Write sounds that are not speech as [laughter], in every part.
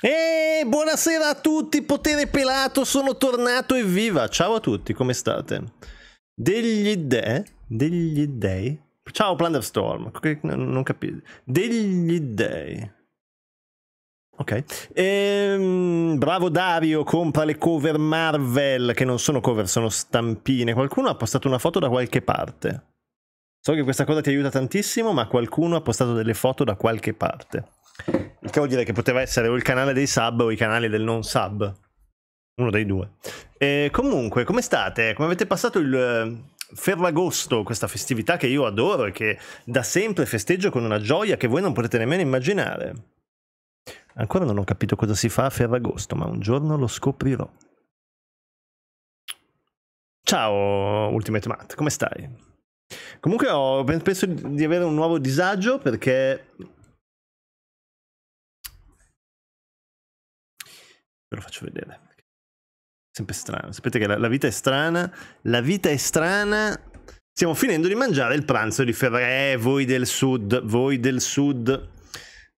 E buonasera a tutti, potere pelato, sono tornato e viva! Ciao a tutti, come state? Degli dei? Eh? Degli dei? Ciao Plunderstorm, non capisco. Degli dei. Ok. Ehm, bravo Dario, compra le cover Marvel, che non sono cover, sono stampine. Qualcuno ha postato una foto da qualche parte. So che questa cosa ti aiuta tantissimo, ma qualcuno ha postato delle foto da qualche parte. Il che vuol dire che poteva essere o il canale dei sub o i canali del non sub. Uno dei due. E comunque, come state? Come avete passato il eh, Ferragosto, questa festività che io adoro e che da sempre festeggio con una gioia che voi non potete nemmeno immaginare? Ancora non ho capito cosa si fa a Ferragosto, ma un giorno lo scoprirò. Ciao Ultimate Matt, come stai? Comunque ho, penso di avere un nuovo disagio perché Ve lo faccio vedere. Sempre strano. Sapete che la, la vita è strana. La vita è strana. Stiamo finendo di mangiare il pranzo di Ferré, eh, voi del sud, voi del sud.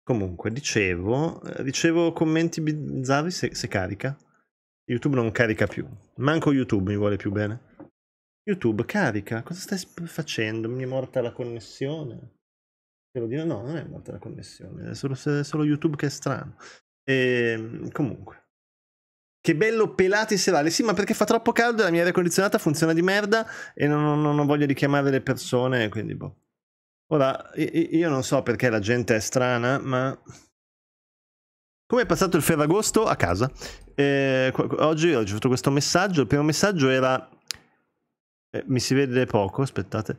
Comunque, dicevo, ricevo eh, commenti bizzarri se, se carica. YouTube non carica più. Manco YouTube mi vuole più bene. YouTube carica, cosa stai facendo? Mi è morta la connessione. Devo dire no, non è morta la connessione, è solo, è solo YouTube che è strano. E, ehm, comunque, che bello pelati serali. Sì, ma perché fa troppo caldo e la mia aria condizionata funziona di merda e non, non, non voglio richiamare le persone, quindi boh. Ora, io non so perché la gente è strana, ma... Come è passato il Ferragosto a casa? Eh, oggi ho ricevuto questo messaggio. Il primo messaggio era... Eh, mi si vede poco, aspettate.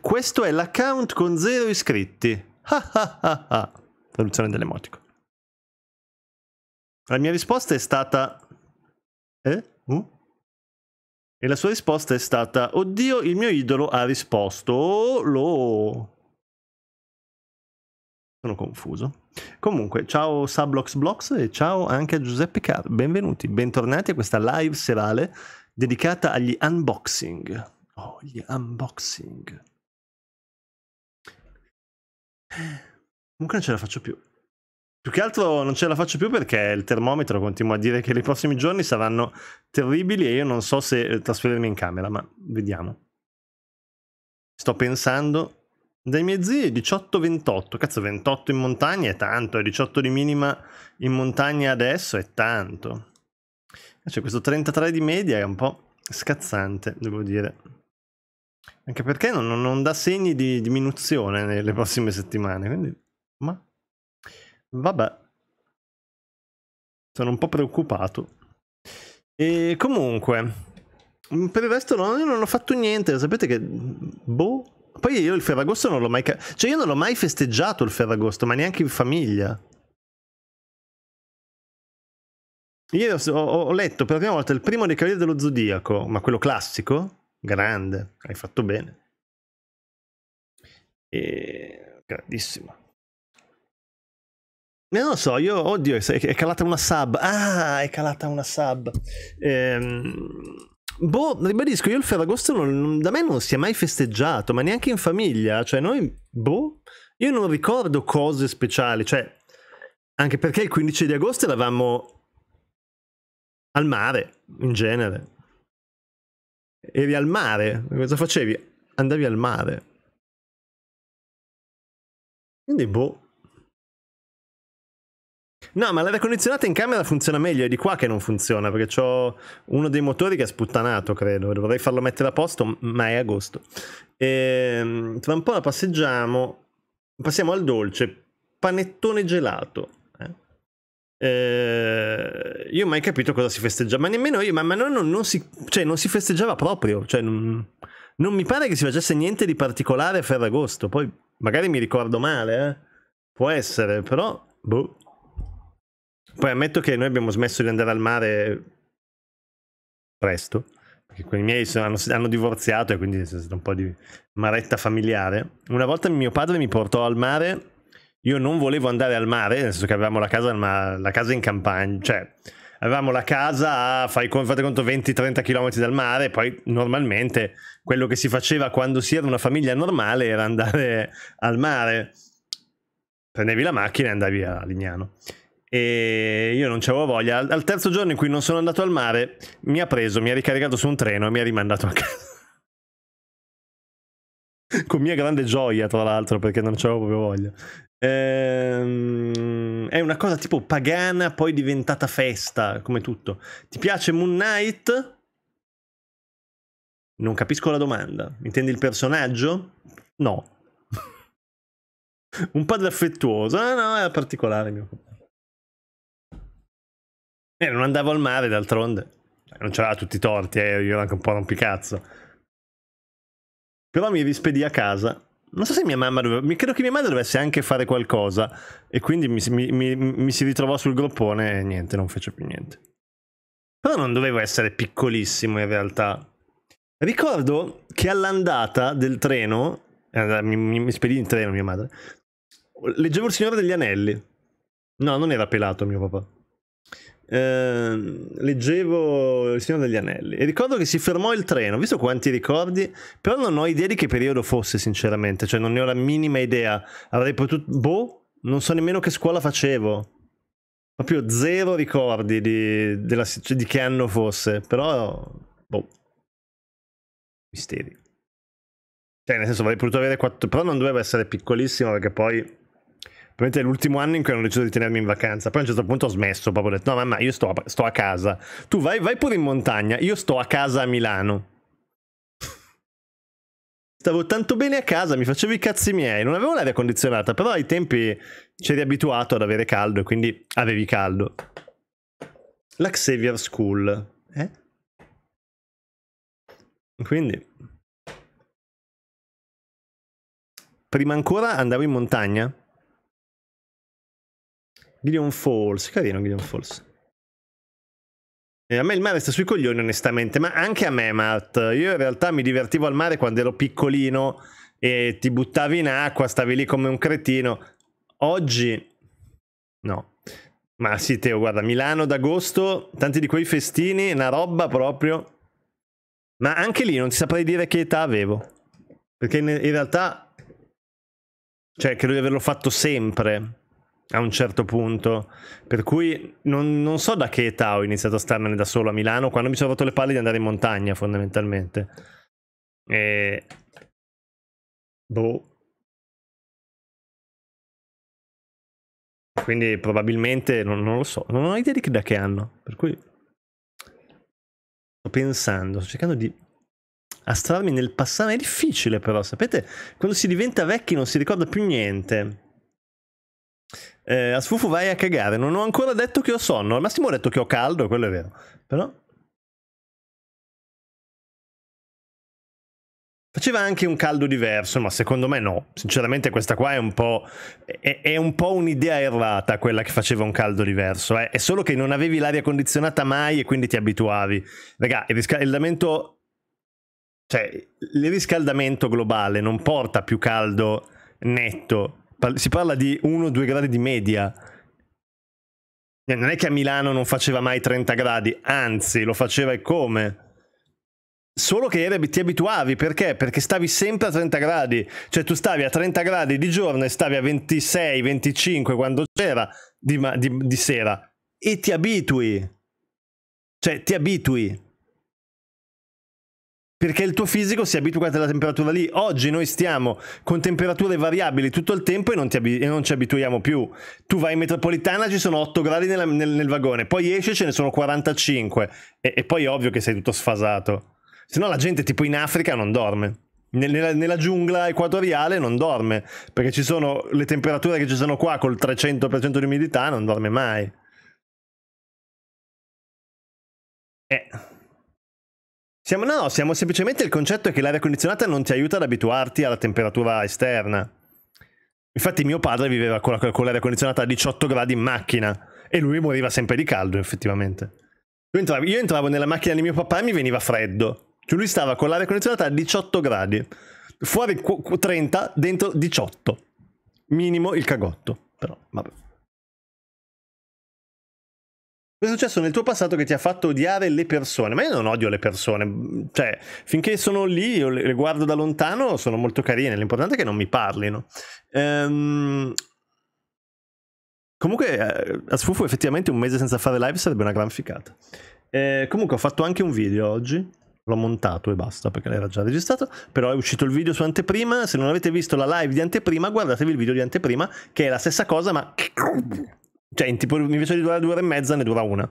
Questo è l'account con zero iscritti. Ah ah ah ah. Soluzione dell'emotico. La mia risposta è stata... Eh? Uh? E la sua risposta è stata, oddio, il mio idolo ha risposto, oh, lo... Sono confuso. Comunque, ciao Subloxblox e ciao anche a Giuseppe Car. Benvenuti, bentornati a questa live serale dedicata agli unboxing. Oh, gli unboxing. Eh, comunque non ce la faccio più. Più che altro non ce la faccio più perché il termometro continua a dire che i prossimi giorni saranno terribili e io non so se eh, trasferirmi in camera, ma vediamo. Sto pensando. Dai miei zii 18-28, cazzo 28 in montagna è tanto, e 18 di minima in montagna adesso è tanto. Cioè questo 33 di media è un po' scazzante, devo dire. Anche perché non, non dà segni di diminuzione nelle prossime settimane, quindi... Ma Vabbè. Sono un po' preoccupato. E comunque, mm, per il resto no, io non ho fatto niente, sapete che... Boh. Poi io il Ferragosto non l'ho mai... Cioè io non l'ho mai festeggiato il Ferragosto, ma neanche in famiglia. Ieri ho, ho, letto per la prima volta il primo dei Cavalieri dello Zodiaco, ma quello classico, grande, hai fatto bene. E... Grandissimo. Eh, non lo so, io, oddio, è calata una sub. Ah, è calata una sub. Ehm... Boh, ribadisco, io il Ferragosto non, da me non si è mai festeggiato, ma neanche in famiglia. Cioè, noi, boh, io non ricordo cose speciali. Cioè, anche perché il 15 di agosto eravamo al mare, in genere. Eri al mare, cosa facevi? Andavi al mare. Quindi, boh. No, ma l'aria condizionata in camera funziona meglio, è di qua che non funziona, perché ho uno dei motori che è sputtanato, credo. Dovrei farlo mettere a posto, ma è agosto. E, ehm, tra un po' la passeggiamo. Passiamo al dolce. Panettone gelato. Eh, ehm, io ho mai capito cosa si festeggia, ma nemmeno io, ma, ma no, no, non, si, cioè, non, si, festeggiava proprio, cioè, non, non, mi pare che si facesse niente di particolare a Ferragosto, poi magari mi ricordo male, eh? può essere, però boh. Poi ammetto che noi abbiamo smesso di andare al mare presto, perché quelli miei sono, hanno, hanno, divorziato e quindi è stata un po' di maretta familiare. Una volta mio padre mi portò al mare, io non volevo andare al mare, nel senso che avevamo la casa, ma la casa in campagna, cioè avevamo la casa a fai, fate conto 20-30 km dal mare, poi normalmente quello che si faceva quando si era una famiglia normale era andare al mare. Prendevi la macchina e andavi a Lignano e io non c'avevo voglia. Al, al, terzo giorno in cui non sono andato al mare, mi ha preso, mi ha ricaricato su un treno e mi ha rimandato a casa. [laughs] Con mia grande gioia, tra l'altro, perché non c'avevo proprio voglia. Ehm, è una cosa tipo pagana, poi diventata festa, come tutto. Ti piace Moon Knight? Non capisco la domanda. Intendi il personaggio? No. [laughs] un padre affettuoso. No, ah, no, è particolare mio compagno. Eh, non andavo al mare d'altronde. Cioè, non c'era tutti i torti, eh, io ero anche un po' rompicazzo. Però mi rispedì a casa. Non so se mia mamma doveva... Credo che mia madre dovesse anche fare qualcosa. E quindi mi, mi, mi, mi si ritrovò sul groppone e niente, non fece più niente. Però non dovevo essere piccolissimo in realtà. Ricordo che all'andata del treno, eh, mi, mi spedì in treno mia madre, leggevo Il Signore degli Anelli. No, non era pelato mio papà eh, leggevo Il Signore degli Anelli e ricordo che si fermò il treno, visto quanti ricordi, però non ho idea di che periodo fosse sinceramente, cioè non ne ho la minima idea, avrei potuto, boh, non so nemmeno che scuola facevo, proprio zero ricordi di, della, cioè, di che anno fosse, però, boh, misteri. Cioè, nel senso, avrei potuto avere quattro, però non doveva essere piccolissimo perché poi Probabilmente è l'ultimo anno in cui hanno deciso di tenermi in vacanza. Poi a un certo punto ho smesso, proprio detto, no mamma, io sto a, sto a casa. Tu vai, vai pure in montagna, io sto a casa a Milano. Stavo tanto bene a casa, mi facevo i cazzi miei, non avevo l'aria condizionata, però ai tempi c'eri abituato ad avere caldo e quindi avevi caldo. La Xavier School, eh? Quindi... Prima ancora andavo in montagna? Gideon Falls, carino Gideon Falls. E eh, a me il mare sta sui coglioni onestamente, ma anche a me Matt. Io in realtà mi divertivo al mare quando ero piccolino e ti buttavi in acqua, stavi lì come un cretino. Oggi no. Ma sì Teo, guarda, Milano d'agosto, tanti di quei festini, una roba proprio. Ma anche lì non ti saprei dire che età avevo. Perché in realtà... Cioè, credo di averlo fatto sempre a un certo punto. Per cui non, non, so da che età ho iniziato a starmene da solo a Milano, quando mi sono rotto le palle di andare in montagna, fondamentalmente. E... Boh. Quindi probabilmente non, non lo so, non ho idea di che da che anno. Per cui sto pensando, sto cercando di astrarmi nel passato. È difficile però, sapete, quando si diventa vecchi non si ricorda più niente. Eh, a sfufo vai a cagare. Non ho ancora detto che ho sonno. Al massimo ho detto che ho caldo, quello è vero. Però. Faceva anche un caldo diverso, ma secondo me no. Sinceramente questa qua è un po', è, è un po un'idea errata quella che faceva un caldo diverso. Eh. È solo che non avevi l'aria condizionata mai e quindi ti abituavi. Raga, il riscaldamento... Cioè, il riscaldamento globale non porta più caldo netto, si parla di 1-2 gradi di media. Non è che a Milano non faceva mai 30 gradi, anzi lo faceva e come. Solo che eri, ti abituavi perché? Perché stavi sempre a 30 gradi, cioè tu stavi a 30 gradi di giorno e stavi a 26, 25 quando c'era di, di, di sera e ti abitui, cioè ti abitui perché il tuo fisico si è abituato alla temperatura lì. Oggi noi stiamo con temperature variabili tutto il tempo e non, ab- e non ci abituiamo più. Tu vai in metropolitana, ci sono 8 gradi nella, nel, nel, vagone, poi esce ce ne sono 45 e, e poi è ovvio che sei tutto sfasato. Se no la gente tipo in Africa non dorme. Nella, nella, giungla equatoriale non dorme, perché ci sono le temperature che ci sono qua col 300% di umidità, non dorme mai. Eh. Siamo, no, siamo semplicemente il concetto è che l'aria condizionata non ti aiuta ad abituarti alla temperatura esterna. Infatti mio padre viveva con, la, con l'aria condizionata a 18 gradi in macchina e lui moriva sempre di caldo effettivamente. Io entravo, io entravo nella macchina di mio papà e mi veniva freddo. Cioè lui stava con l'aria condizionata a 18 gradi, fuori 30, dentro 18. Minimo il cagotto, però vabbè. Cosa è successo nel tuo passato che ti ha fatto odiare le persone? Ma io non odio le persone, cioè, finché sono lì, io le guardo da lontano, sono molto carine, l'importante è che non mi parlino. Ehm... Comunque, eh, a Sfufu effettivamente un mese senza fare live sarebbe una gran ficata. Ehm, comunque ho fatto anche un video oggi, l'ho montato e basta perché l'era già registrato, però è uscito il video su anteprima, se non avete visto la live di anteprima guardatevi il video di anteprima che è la stessa cosa ma cioè, in tipo, invece di durare due ore e mezza, ne dura una.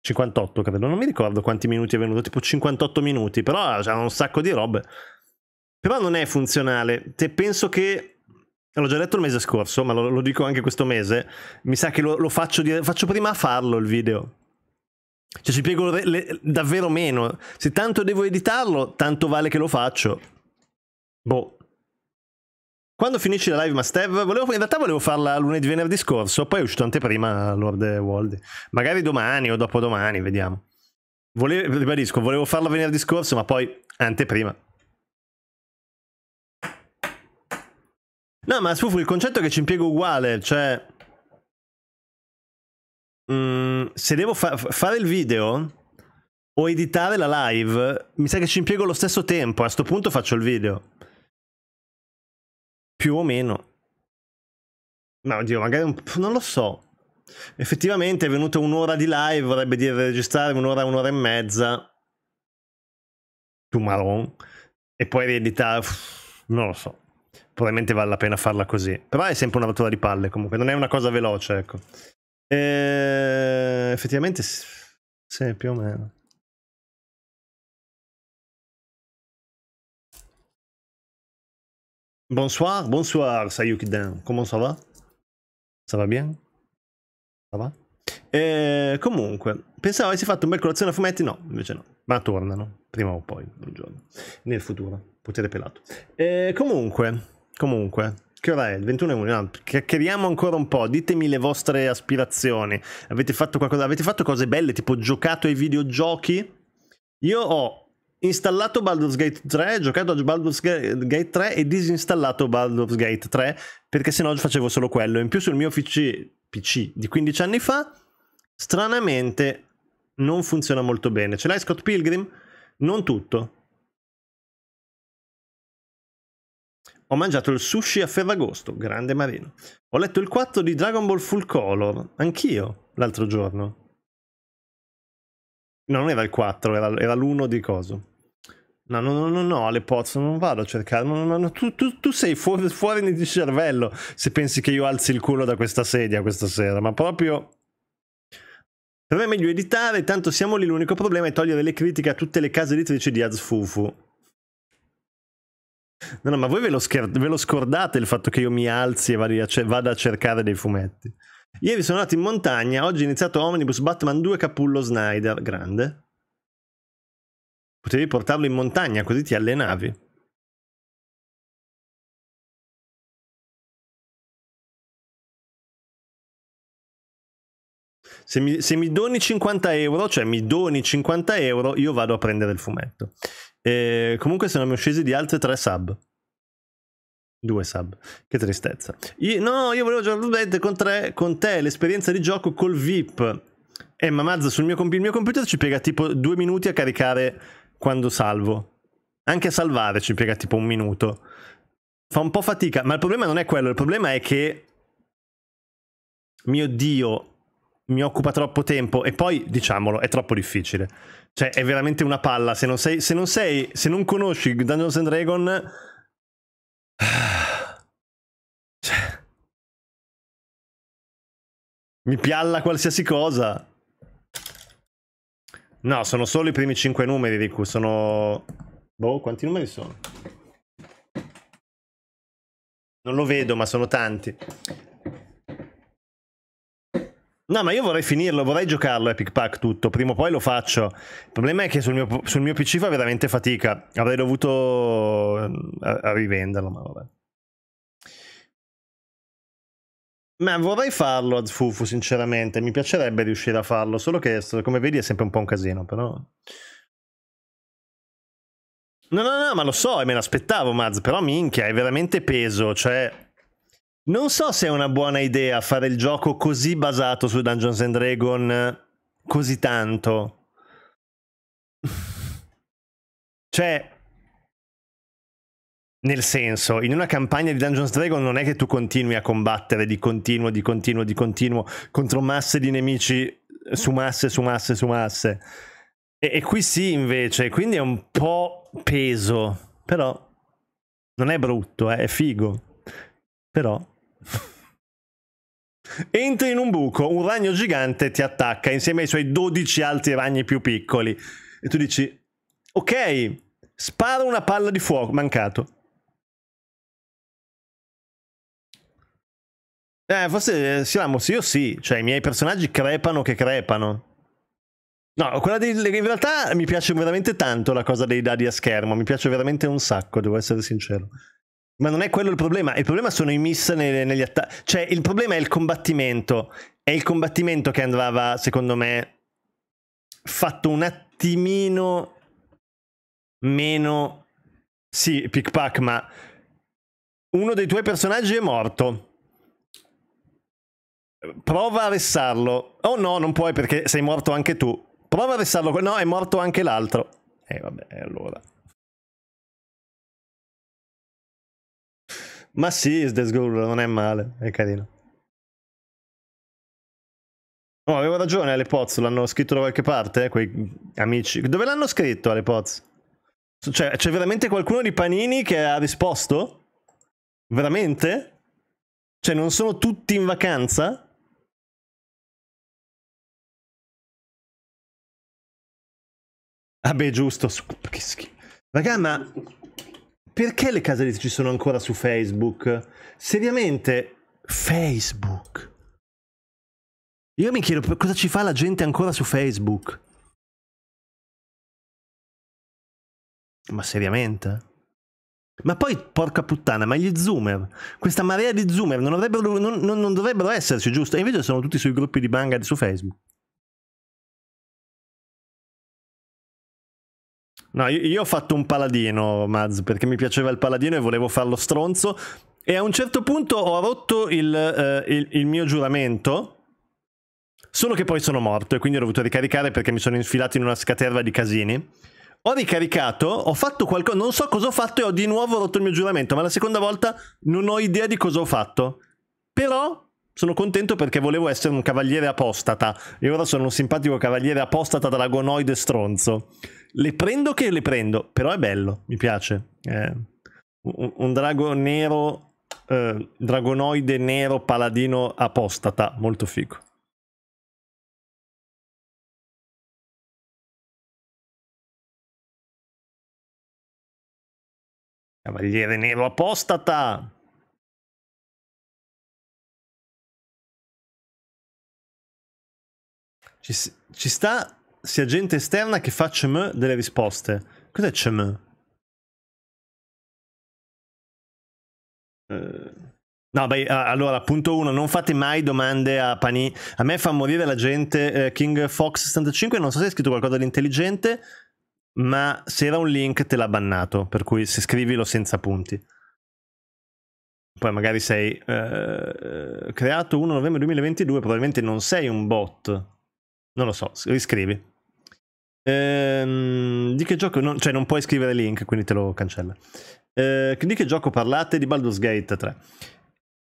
58, credo. Non mi ricordo quanti minuti è venuto, tipo 58 minuti, però c'è un sacco di robe. Però non è funzionale. Te penso che L'ho già detto il mese scorso, ma lo, lo, dico anche questo mese. Mi sa che lo, lo faccio, di, faccio, prima a farlo il video. Cioè ci piego le, le, davvero meno. Se tanto devo editarlo, tanto vale che lo faccio. Boh. Quando finisci la live, Mastev, volevo, in realtà volevo farla lunedì, venerdì scorso, poi è uscito anteprima Lord Waldi. Magari domani o dopodomani, vediamo. Volevo, ribadisco, volevo farla venerdì scorso, ma poi anteprima. No, ma Sfufu, il concetto è che ci impiego uguale, cioè... Mm, se devo fa fare il video o editare la live, mi sa che ci impiego lo stesso tempo, a questo punto faccio il video più o meno. Ma oddio, magari un... non lo so. Effettivamente è venuta un'ora di live, vorrebbe dire registrare un'ora, un'ora e mezza. Tu marron. E poi rieditare. Non lo so. Probabilmente vale la pena farla così. Però è sempre una rottura di palle comunque, non è una cosa veloce, ecco. E... Ehm, effettivamente sì, più o meno. Bonsoir, bonsoir Sayukiden. Comment ça va Ça va bien Ça va e eh, comunque, pensavo avessi fatto un bel colazione a fumetti, no, invece no. Ma tornano, prima o poi, un giorno. Nel futuro, potere pelato. E eh, comunque, comunque, che ora è? Il 21 e no, chiacchieriamo ancora un po', ditemi le vostre aspirazioni. Avete fatto qualcosa, avete fatto cose belle, tipo giocato ai videogiochi? Io ho installato Baldur's Gate 3, giocato a Baldur's Gate 3 e disinstallato Baldur's Gate 3 perché sennò facevo solo quello. In più sul mio PC, PC di 15 anni fa, stranamente non funziona molto bene. Ce l'hai Scott Pilgrim? Non tutto. Ho mangiato il sushi a Ferragosto, grande marino. Ho letto il 4 di Dragon Ball Full Color, anch'io, l'altro giorno. No, non era il 4, era, era l'1 di coso. No, no, no, no, no, alle pozze non vado a cercare. No, no, no, tu, tu, tu, sei fuori, fuori di cervello se pensi che io alzi il culo da questa sedia questa sera, ma proprio... Per me è meglio editare, tanto siamo lì, l'unico problema è togliere le critiche a tutte le case editrici di Azfufu. No, no, ma voi ve lo, ve lo, scordate il fatto che io mi alzi e vado a, ce vada a cercare dei fumetti? Ieri sono andato in montagna, oggi è iniziato Omnibus Batman 2 Capullo Snyder. Grande. Potevi portarlo in montagna così ti allenavi. Se mi, se mi, doni 50 euro, cioè mi doni 50 euro, io vado a prendere il fumetto. E eh, comunque sono scesi di altre tre sub. Due sub, che tristezza. Io, no, io volevo giocare con, tre, con te l'esperienza di gioco col VIP. Eh, ma Mazza, sul mio, mio, computer ci piega tipo due minuti a caricare quando salvo. Anche a salvare ci piega tipo un minuto. Fa un po' fatica, ma il problema non è quello, il problema è che... Mio Dio, mi occupa troppo tempo e poi, diciamolo, è troppo difficile. Cioè, è veramente una palla. Se non sei, se non, sei, se non conosci Dungeons and Dragons [sighs] Cioè. Mi pialla qualsiasi cosa. No, sono solo i primi 5 numeri, Riku. Sono... Boh, quanti numeri sono? Non lo vedo, ma sono tanti. No, ma io vorrei finirlo, vorrei giocarlo Epic Pack tutto, prima o poi lo faccio. Il problema è che sul mio, sul mio PC fa veramente fatica, avrei dovuto eh, a, a rivenderlo, ma vabbè. Ma vorrei farlo ad Fufu, sinceramente, mi piacerebbe riuscire a farlo, solo che come vedi è sempre un po' un casino, però... No, no, no, ma lo so e me l'aspettavo, Maz, però minchia, è veramente peso, cioè... Non so se è una buona idea fare il gioco così basato su Dungeons and Dragon così tanto. [laughs] cioè, nel senso, in una campagna di Dungeons Dragons non è che tu continui a combattere di continuo, di continuo, di continuo contro masse di nemici su masse, su masse, su masse. E, e qui sì, invece, quindi è un po' peso, però non è brutto, eh, è figo. Però Entri in un buco, un ragno gigante ti attacca insieme ai suoi 12 altri ragni più piccoli. E tu dici, ok, spara una palla di fuoco, mancato. Eh, forse eh, siamo sì io sì, cioè i miei personaggi crepano che crepano. No, quella di... in realtà mi piace veramente tanto la cosa dei dadi a schermo, mi piace veramente un sacco, devo essere sincero. Ma non è quello il problema, il problema sono i miss neg- negli attacchi. Cioè, il problema è il combattimento. È il combattimento che andava, secondo me, fatto un attimino meno... Sì, pickpack, ma... Uno dei tuoi personaggi è morto. Prova a vessarlo. Oh no, non puoi perché sei morto anche tu. Prova a vessarlo. No, è morto anche l'altro. E eh, vabbè, allora... Ma sì, Sdes non è male, è carino. No, oh, avevo ragione alle Poz, l'hanno scritto da qualche parte, eh, quei amici. Dove l'hanno scritto alle Poz? Cioè, c'è veramente qualcuno di Panini che ha risposto? Veramente? Cioè, non sono tutti in vacanza? Ah beh, giusto, che schifo. Raga, ma perché le case editrici sono ancora su Facebook? Seriamente, Facebook. Io mi chiedo cosa ci fa la gente ancora su Facebook. Ma seriamente? Ma poi, porca puttana, ma gli zoomer, questa marea di zoomer non, non, non, non dovrebbero esserci, giusto? E invece sono tutti sui gruppi di manga su Facebook. No, io, io ho fatto un paladino, Maz, perché mi piaceva il paladino e volevo farlo stronzo. E a un certo punto ho rotto il, uh, il, il mio giuramento. Solo che poi sono morto e quindi ho dovuto ricaricare perché mi sono infilato in una scaterva di casini. Ho ricaricato, ho fatto qualcosa, non so cosa ho fatto e ho di nuovo rotto il mio giuramento, ma la seconda volta non ho idea di cosa ho fatto. Però sono contento perché volevo essere un cavaliere apostata e ora sono un simpatico cavaliere apostata dragonoide stronzo le prendo che le prendo, però è bello, mi piace. È un, un drago nero, eh, dragonoide nero paladino apostata, molto figo. Cavaliere nero apostata! Ci, ci sta sia gente esterna che fa CM delle risposte. Cos'è CM? Uh, eh, no, beh, allora, punto uno, non fate mai domande a Pani. A me fa morire la gente eh, King Fox 65, non so se hai scritto qualcosa di intelligente, ma se era un link te l'ha bannato, per cui se scrivilo senza punti. Poi magari sei eh, creato 1 novembre 2022, probabilmente non sei un bot. Non lo so, riscrivi. Ehm, di che gioco? Non, cioè, non puoi scrivere link, quindi te lo cancella. Ehm, di che gioco parlate? Di Baldur's Gate 3.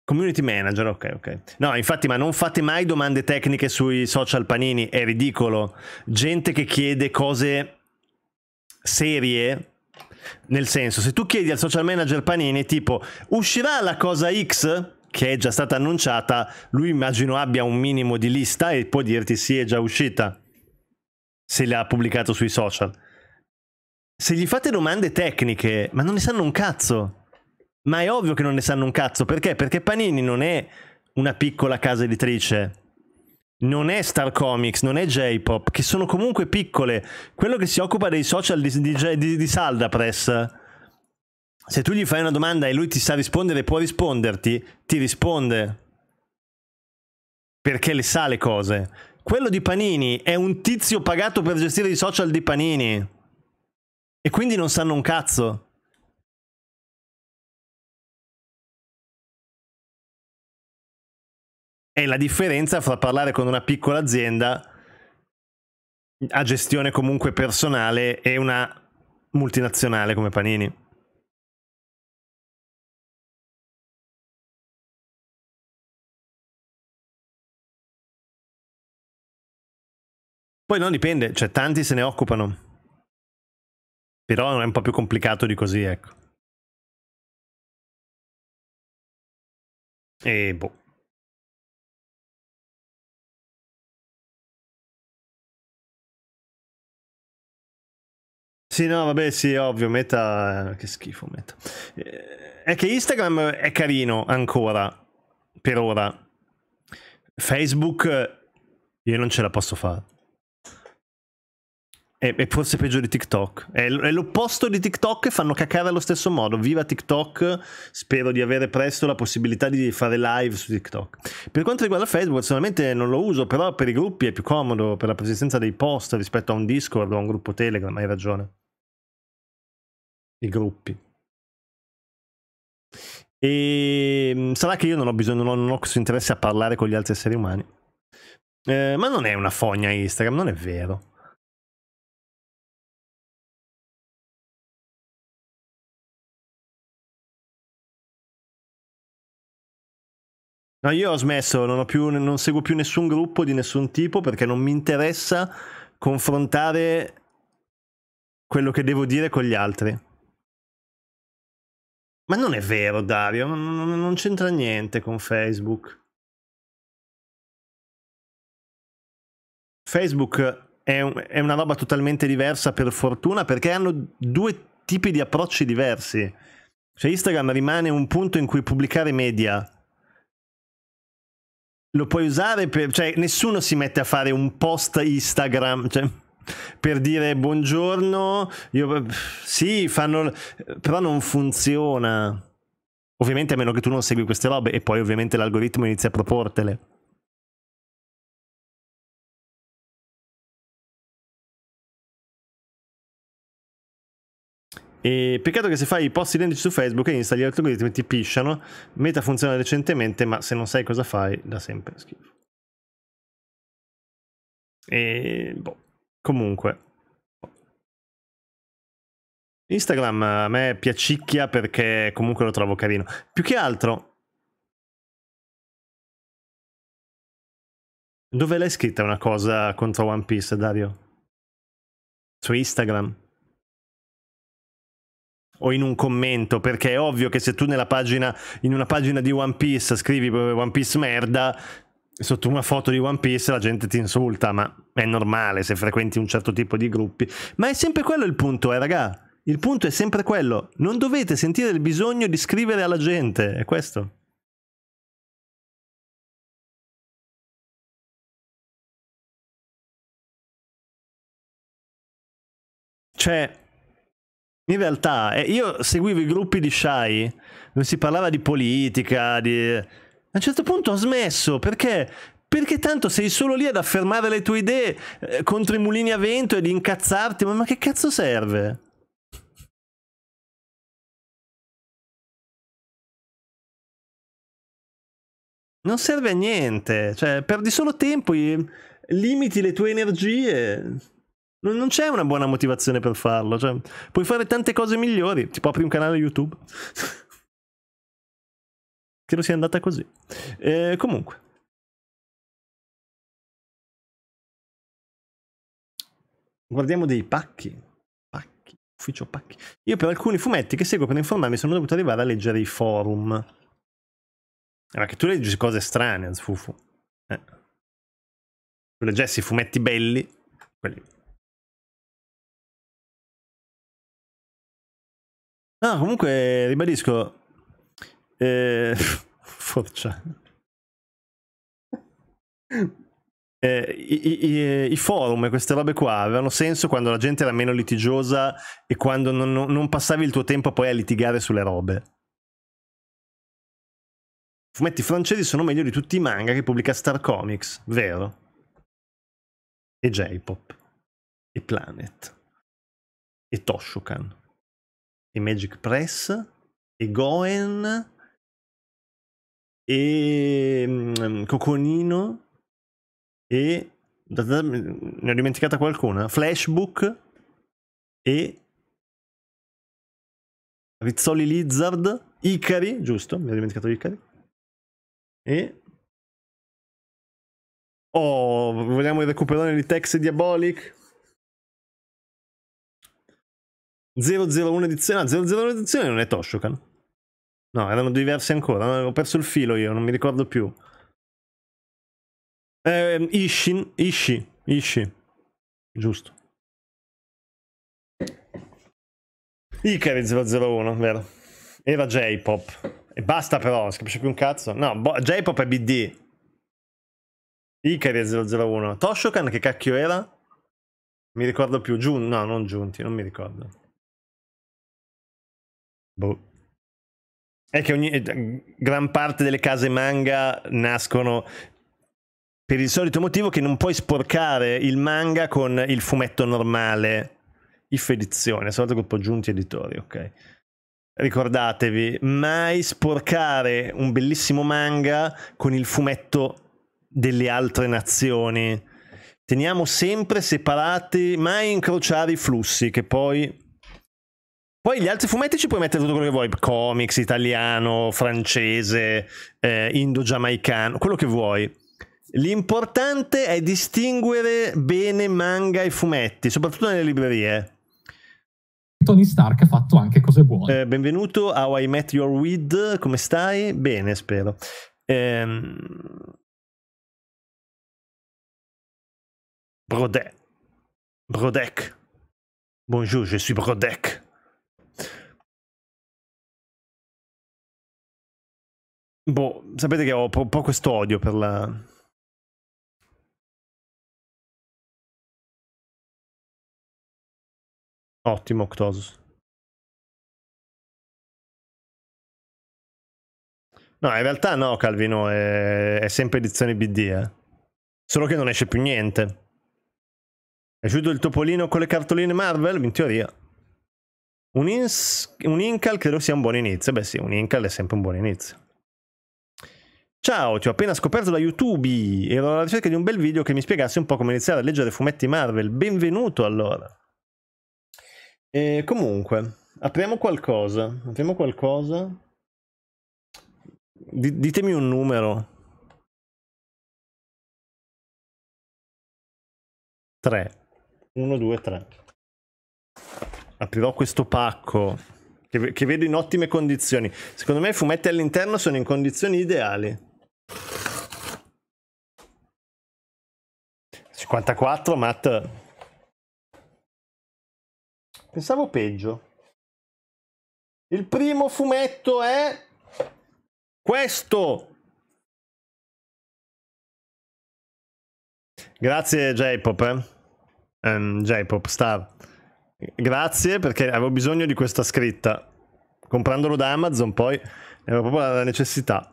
Community manager, ok, ok. No, infatti, ma non fate mai domande tecniche sui social panini, è ridicolo. Gente che chiede cose serie, nel senso, se tu chiedi al social manager panini, tipo, uscirà la cosa X? che è già stata annunciata, lui immagino abbia un minimo di lista e può dirti sì è già uscita se l'ha pubblicato sui social. Se gli fate domande tecniche, ma non ne sanno un cazzo. Ma è ovvio che non ne sanno un cazzo, perché? Perché Panini non è una piccola casa editrice. Non è Star Comics, non è J-Pop, che sono comunque piccole. Quello che si occupa dei social di, di, di, di Salda Press, se tu gli fai una domanda e lui ti sa rispondere, può risponderti, ti risponde. Perché le sa le cose quello di Panini è un tizio pagato per gestire i social di Panini. E quindi non sanno un cazzo. È la differenza fra parlare con una piccola azienda a gestione comunque personale e una multinazionale come Panini. Poi non dipende, cioè tanti se ne occupano. Però è un po' più complicato di così, ecco. E boh. Sì, no, vabbè, sì, ovvio, meta... Che schifo, meta. Eh, è che Instagram è carino ancora, per ora. Facebook io non ce la posso fare è, è, forse peggio di TikTok. È, è l'opposto di TikTok e fanno cacare allo stesso modo. Viva TikTok, spero di avere presto la possibilità di fare live su TikTok. Per quanto riguarda Facebook, personalmente non lo uso, però per i gruppi è più comodo, per la persistenza dei post rispetto a un Discord o a un gruppo Telegram, hai ragione. I gruppi. E ehm, sarà che io non ho bisogno, non ho, questo interesse a parlare con gli altri esseri umani. Eh, ma non è una fogna Instagram, non è vero. No, io ho smesso, non, ho più, non seguo più nessun gruppo di nessun tipo perché non mi interessa confrontare quello che devo dire con gli altri. Ma non è vero, Dario, non c'entra niente con Facebook. Facebook è, un, è, una roba totalmente diversa per fortuna perché hanno due tipi di approcci diversi. Cioè Instagram rimane un punto in cui pubblicare media lo puoi usare per... cioè nessuno si mette a fare un post Instagram, cioè per dire buongiorno, io, sì, fanno, però non funziona. Ovviamente a meno che tu non segui queste robe e poi ovviamente l'algoritmo inizia a proportele. E peccato che se fai i post identici su Facebook e Insta gli algoritmi ti pisciano. Meta funziona recentemente, ma se non sai cosa fai, da sempre schifo. E boh, comunque. Instagram a me piacicchia perché comunque lo trovo carino. Più che altro, Dove l'hai scritta una cosa contro One Piece, Dario? Su Instagram? o in un commento, perché è ovvio che se tu nella pagina, in una pagina di One Piece scrivi eh, One Piece merda, sotto una foto di One Piece la gente ti insulta, ma è normale se frequenti un certo tipo di gruppi. Ma è sempre quello il punto, eh, raga. Il punto è sempre quello. Non dovete sentire il bisogno di scrivere alla gente, è questo. Cioè, in realtà, eh, io seguivo i gruppi di Shai dove si parlava di politica, di... A un certo punto ho smesso perché perché tanto sei solo lì ad affermare le tue idee eh, contro i mulini a vento e di incazzarti, ma, ma che cazzo serve? Non serve a niente, cioè perdi solo tempo, limiti le tue energie. Non, c'è una buona motivazione per farlo. Cioè, puoi fare tante cose migliori. Tipo apri un canale YouTube. [laughs] Credo sia andata così. Eh, comunque. Guardiamo dei pacchi. Pacchi. Ufficio pacchi. Io per alcuni fumetti che seguo per informarmi sono dovuto arrivare a leggere i forum. Ma ah, che tu leggi cose strane, Fufu. Eh. Tu leggessi fumetti belli, quelli No, comunque ribadisco. Eh, [laughs] forza. Eh, i, i, i, forum e queste robe qua avevano senso quando la gente era meno litigiosa e quando non, non passavi il tuo tempo poi a litigare sulle robe. I fumetti francesi sono meglio di tutti i manga che pubblica Star Comics, vero? E J-Pop. E Planet. E Toshokan e Magic Press e Goen e um, Coconino e ne ho dimenticata qualcuna Flashbook e Rizzoli Lizard Icari giusto mi ho dimenticato Icari e oh vogliamo il recuperone di Tex Diabolic 001 edizione, no, 001 edizione non è Toshokan. No, erano diversi ancora, ho perso il filo io, non mi ricordo più. Eh, Ishin, Ishi, Ishi, giusto. Ikari 001, vero? Era J-pop. E basta però, non si capisce più un cazzo. No, bo- J-pop è BD. Ikari 001. Toshokan che cacchio era? Mi ricordo più. Giun, no, non Giunti, non mi ricordo. Boh. È che ogni, gran parte delle case manga nascono per il solito motivo che non puoi sporcare il manga con il fumetto normale. IF edizione, solito gruppo giunti editori, ok. Ricordatevi, mai sporcare un bellissimo manga con il fumetto delle altre nazioni. Teniamo sempre separati, mai incrociare i flussi, che poi poi gli altri fumetti ci puoi mettere tutto quello che vuoi, comics, italiano, francese, eh, indo-giamaicano, quello che vuoi. L'importante è distinguere bene manga e fumetti, soprattutto nelle librerie. Tony Stark ha fatto anche cose buone. Eh, benvenuto a I Met Your Weed, come stai? Bene, spero. Ehm... Brodek. Brodek. Bonjour, je suis Brodek. Boh, sapete che ho un po- questo odio per la... Ottimo, Octosus. No, in realtà no, Calvino, è, è sempre edizione BD, eh. Solo che non esce più niente. È uscito il topolino con le cartoline Marvel? In teoria. Un, ins... un Incal credo sia un buon inizio. Beh sì, un Incal è sempre un buon inizio. Ciao, ti ho appena scoperto da YouTube. Ero alla ricerca di un bel video che mi spiegasse un po' come iniziare a leggere fumetti Marvel. Benvenuto allora. E comunque, apriamo qualcosa. Apriamo qualcosa. D- ditemi un numero. 3. 1, 2, 3. Aprirò questo pacco che, che vedo in ottime condizioni. Secondo me i fumetti all'interno sono in condizioni ideali. 54, Matt. Pensavo peggio. Il primo fumetto è questo. Grazie J-Pop, eh? um, J-Pop Star. Grazie perché avevo bisogno di questa scritta. Comprandolo da Amazon poi ne avevo proprio la necessità.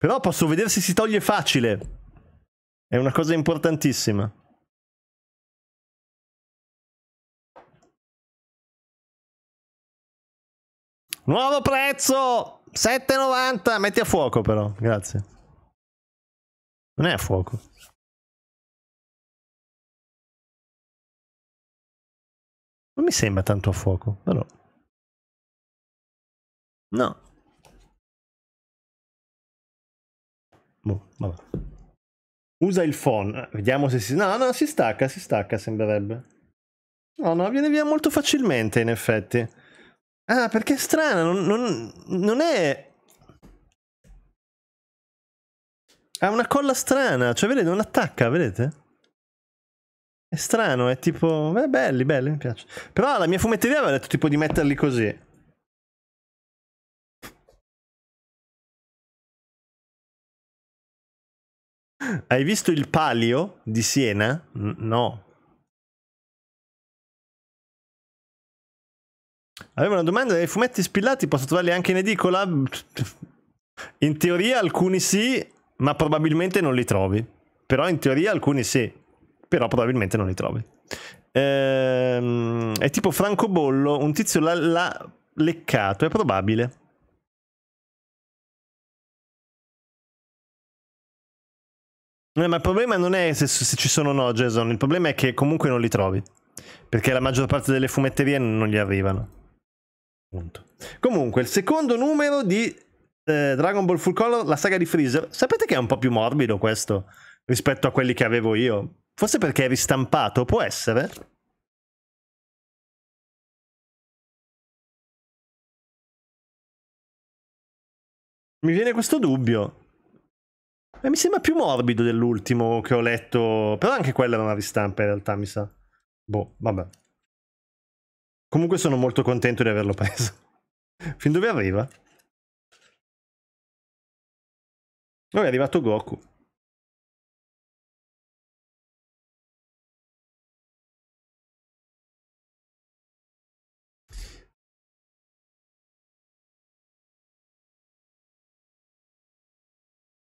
Però posso vedere se si toglie facile. È una cosa importantissima. Nuovo prezzo! 7,90! Metti a fuoco però, grazie. Non è a fuoco. Non mi sembra tanto a fuoco, però... No. Boh, Usa il phone. Vediamo se si... No, no, si stacca, si stacca, sembrerebbe. No, no, viene via molto facilmente, in effetti. Ah, perché è strana, non, non, non è... Ha una colla strana, cioè vedete, non attacca, vedete? È strano, è tipo... Beh, belli, belli, mi piace. Però la mia fumetteria aveva detto tipo di metterli così. Hai visto il Palio di Siena? No. Avevo una domanda dei fumetti spillati, posso trovarli anche in edicola? In teoria alcuni sì, ma probabilmente non li trovi. Però in teoria alcuni sì, però probabilmente non li trovi. Ehm, è tipo francobollo, un tizio l'ha leccato, è probabile. No, ma il problema non è se, se ci sono o no, Jason. Il problema è che comunque non li trovi. Perché la maggior parte delle fumetterie non gli arrivano. Punto. Comunque, il secondo numero di eh, Dragon Ball Full Color, la saga di Freezer. Sapete che è un po' più morbido questo rispetto a quelli che avevo io? Forse perché è ristampato, può essere? Mi viene questo dubbio. Beh, mi sembra più morbido dell'ultimo che ho letto, però anche quella era una ristampa in realtà, mi sa. Boh, vabbè. Comunque sono molto contento di averlo preso. [laughs] fin dove arriva? Ora è arrivato Goku.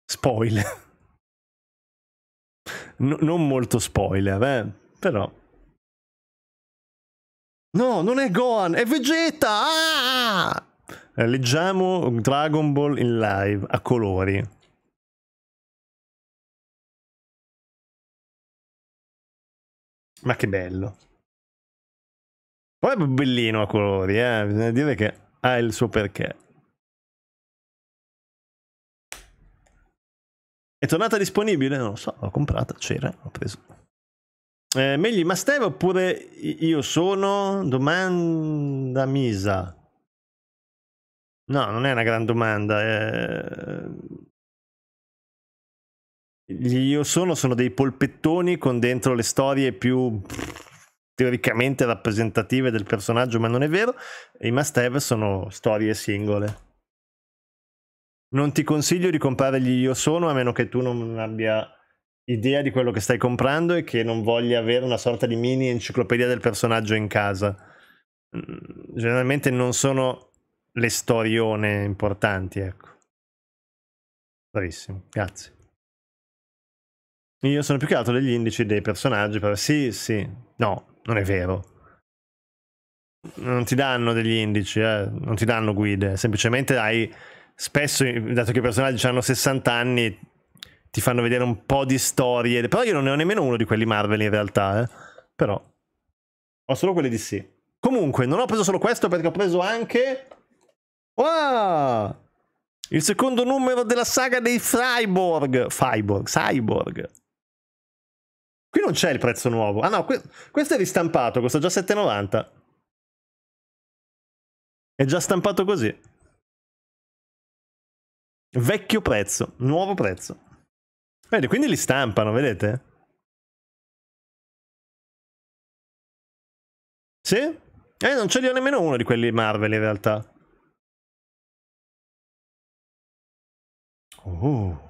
spoiler. No, non molto spoiler, eh, però. No, non è Gohan, è Vegeta! Ah! Leggiamo Dragon Ball in live a colori. Ma che bello. Poi è bellino a colori, eh? bisogna dire che ha il suo perché. È tornata disponibile? Non lo so, l'ho comprata, c'era, l'ho preso. Eh, Megli, ma Steve oppure io sono? Domanda Misa. No, non è una gran domanda. Eh... io sono sono dei polpettoni con dentro le storie più teoricamente rappresentative del personaggio, ma non è vero. I must have sono storie singole. Non ti consiglio di comprare gli Io Sono a meno che tu non abbia idea di quello che stai comprando e che non voglia avere una sorta di mini enciclopedia del personaggio in casa. Mm, generalmente non sono le storione importanti, ecco. Bravissimo, grazie. Io sono più che altro degli indici dei personaggi, però sì, sì, no, non è vero. Non ti danno degli indici, eh? non ti danno guide, semplicemente hai spesso, dato che i personaggi hanno 60 anni, ti fanno vedere un po' di storie. Però io non ne ho nemmeno uno di quelli Marvel in realtà, eh. Però ho solo quelli di sì. Comunque, non ho preso solo questo perché ho preso anche... Wow! Il secondo numero della saga dei Freiburg. Freiburg, Cyborg. Qui non c'è il prezzo nuovo. Ah no, que questo è ristampato, costa già 7,90. È già stampato così. Vecchio prezzo, nuovo prezzo. Vedi, quindi li stampano, vedete? Sì? Eh, non ce li ho nemmeno uno di quelli Marvel in realtà. Oh.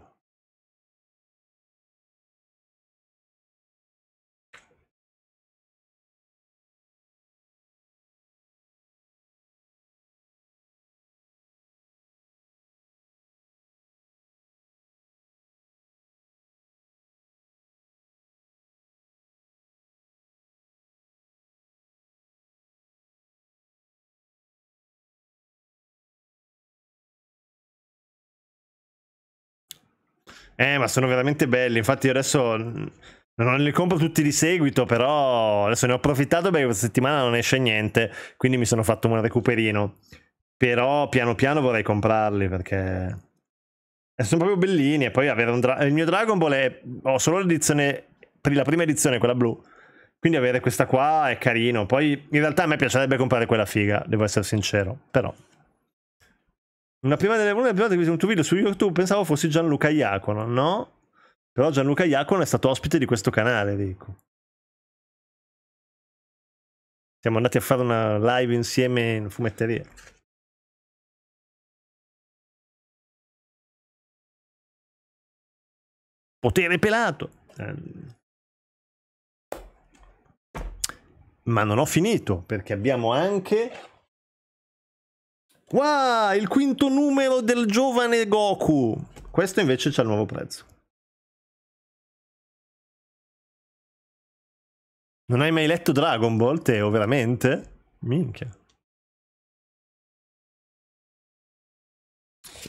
Eh, ma sono veramente belli. Infatti, io adesso non li compro tutti di seguito, però adesso ne ho approfittato perché questa settimana non esce niente, quindi mi sono fatto un recuperino. Però piano piano vorrei comprarli perché sono proprio bellini e poi avere un dra- il mio Dragon Ball è ho solo l'edizione la prima edizione, quella blu. Quindi avere questa qua è carino. Poi in realtà a me piacerebbe comprare quella figa, devo essere sincero, però una prima delle una prima un tuo video su YouTube pensavo fossi Gianluca Iacono, no? Però Gianluca Iacono è stato ospite di questo canale, dico. Siamo andati a fare una live insieme in fumetteria. Potere pelato. Eh. Ma non ho finito perché abbiamo anche Qua, il quinto numero del giovane Goku. Questo invece c'è il nuovo prezzo. Non hai mai letto Dragon Ball, Teo, veramente? Minchia.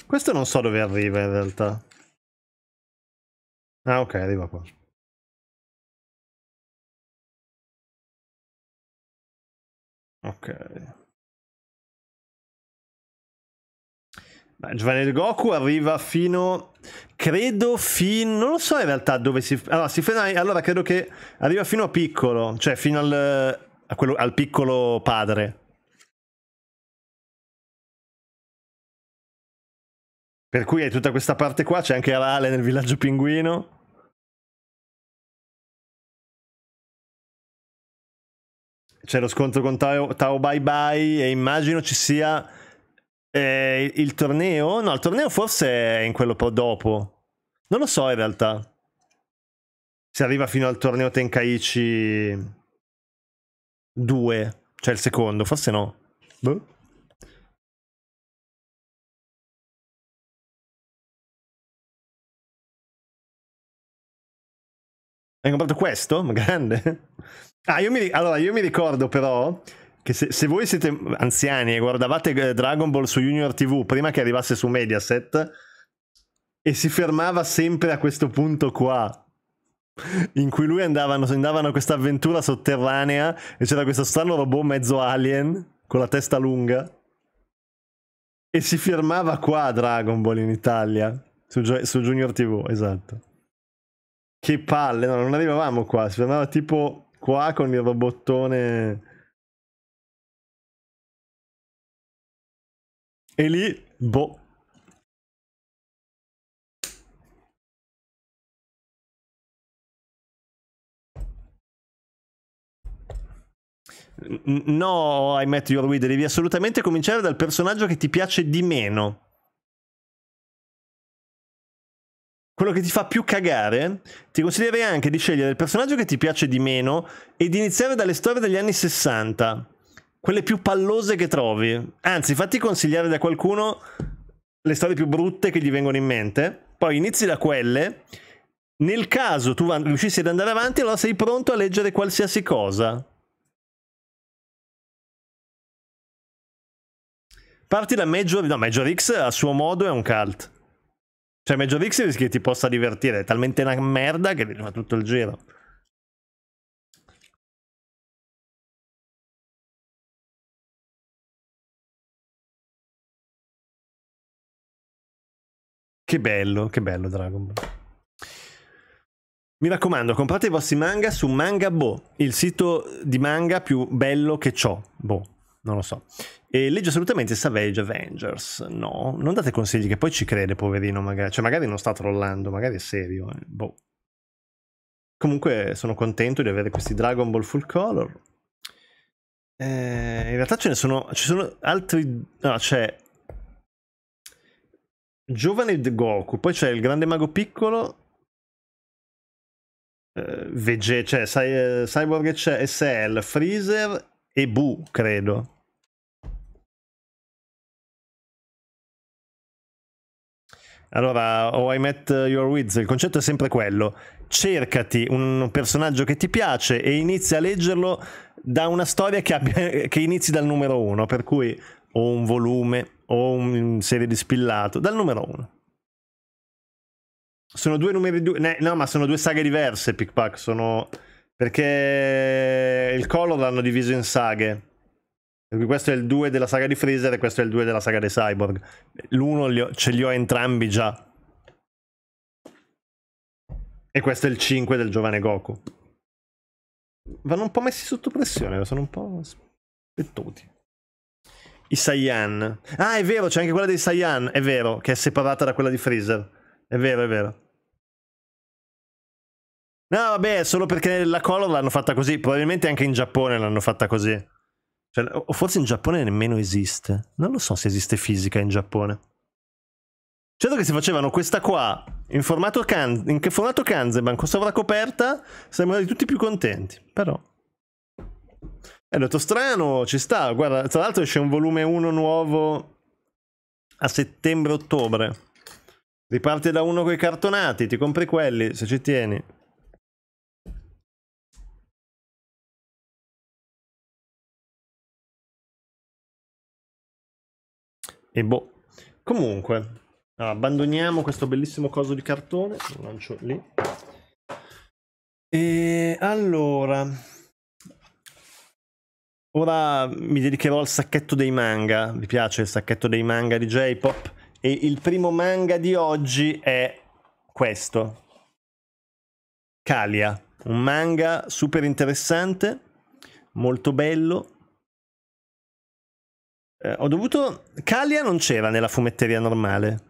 Questo non so dove arriva in realtà. Ah, ok, arriva qua. Ok. Giovanni del Goku arriva fino, credo fino, non lo so in realtà dove si, allora si frena, allora credo che arriva fino a piccolo, cioè fino al, quello, al piccolo padre. Per cui hai tutta questa parte qua, c'è anche Arale nel villaggio pinguino. C'è lo scontro con Tao, Tao Bye Bye e immagino ci sia eh, il torneo? No, il torneo forse è in quello dopo. Non lo so in realtà. Se arriva fino al torneo Tenkaichi 2, cioè il secondo, forse no. Boh. Hai comprato questo? Ma Grande. [laughs] Ah, io mi, allora, io mi ricordo però che se, se, voi siete anziani e guardavate eh, Dragon Ball su Junior TV prima che arrivasse su Mediaset e si fermava sempre a questo punto qua in cui lui andavano, andavano a questa avventura sotterranea e c'era questo strano robot mezzo alien con la testa lunga e si fermava qua a Dragon Ball in Italia su, su Junior TV, esatto. Che palle, no, non arrivavamo qua, si fermava tipo qua con il robottone E lì, boh. No, I Met Your Way, devi assolutamente cominciare dal personaggio che ti piace di meno. Quello che ti fa più cagare, ti consiglierei anche di scegliere il personaggio che ti piace di meno e di iniziare dalle storie degli anni 60 quelle più pallose che trovi. Anzi, fatti consigliare da qualcuno le storie più brutte che gli vengono in mente, poi inizi da quelle. Nel caso tu riuscissi ad andare avanti, allora sei pronto a leggere qualsiasi cosa. Parti da Major... No, Major X a suo modo è un cult. Cioè Major X rischi che ti possa divertire, è talmente una merda che ti fa tutto il giro. Che bello, che bello Dragon Ball. Mi raccomando, comprate i vostri manga su Mangabo, il sito di manga più bello che ciò. Boh, non lo so. E legge assolutamente Savage Avengers. No, non date consigli che poi ci crede, poverino, magari. Cioè, magari non sta trollando, magari è serio. Eh. Boh. Comunque sono contento di avere questi Dragon Ball Full Color. Eh, in realtà ce ne sono... Ci sono altri... No, c'è Giovane de Goku, poi c'è il grande mago piccolo, eh, VG, cioè Cy- eh, Cyborg SL, Freezer e Bu, credo. Allora, oh, I Met Your Wiz, il concetto è sempre quello. Cercati un personaggio che ti piace e inizi a leggerlo da una storia che, abbia, [laughs] che inizi dal numero uno, per cui o un volume o un serie di spillato, dal numero 1. Sono due numeri due, ne, no ma sono due saghe diverse Pickpack, sono... perché il Color l'hanno diviso in saghe. Questo è il 2 della saga di Freezer e questo è il 2 della saga dei Cyborg. L'uno ce li ho entrambi già. E questo è il 5 del giovane Goku. Vanno un po' messi sotto pressione, sono un po' spettuti. I Saiyan. Ah, è vero, c'è anche quella dei Saiyan, è vero, che è separata da quella di Freezer. È vero, è vero. No, vabbè, solo perché la Color l'hanno fatta così. Probabilmente anche in Giappone l'hanno fatta così. Cioè, o forse in Giappone nemmeno esiste. Non lo so se esiste fisica in Giappone. Certo che si facevano questa qua in formato, can- in che formato Kanzenban con sovracoperta, sembrano tutti più contenti, però. È ho detto strano, ci sta, guarda, tra l'altro esce un volume 1 nuovo a settembre-ottobre. Riparti da uno con i cartonati, ti compri quelli se ci tieni. E boh. Comunque, abbandoniamo questo bellissimo coso di cartone, lo lancio lì. E allora, Ora mi dedicherò al sacchetto dei manga. Vi piace il sacchetto dei manga di J-Pop? E il primo manga di oggi è questo. Kalia, un manga super interessante, molto bello. Eh, ho dovuto... Kalia non c'era nella fumetteria normale.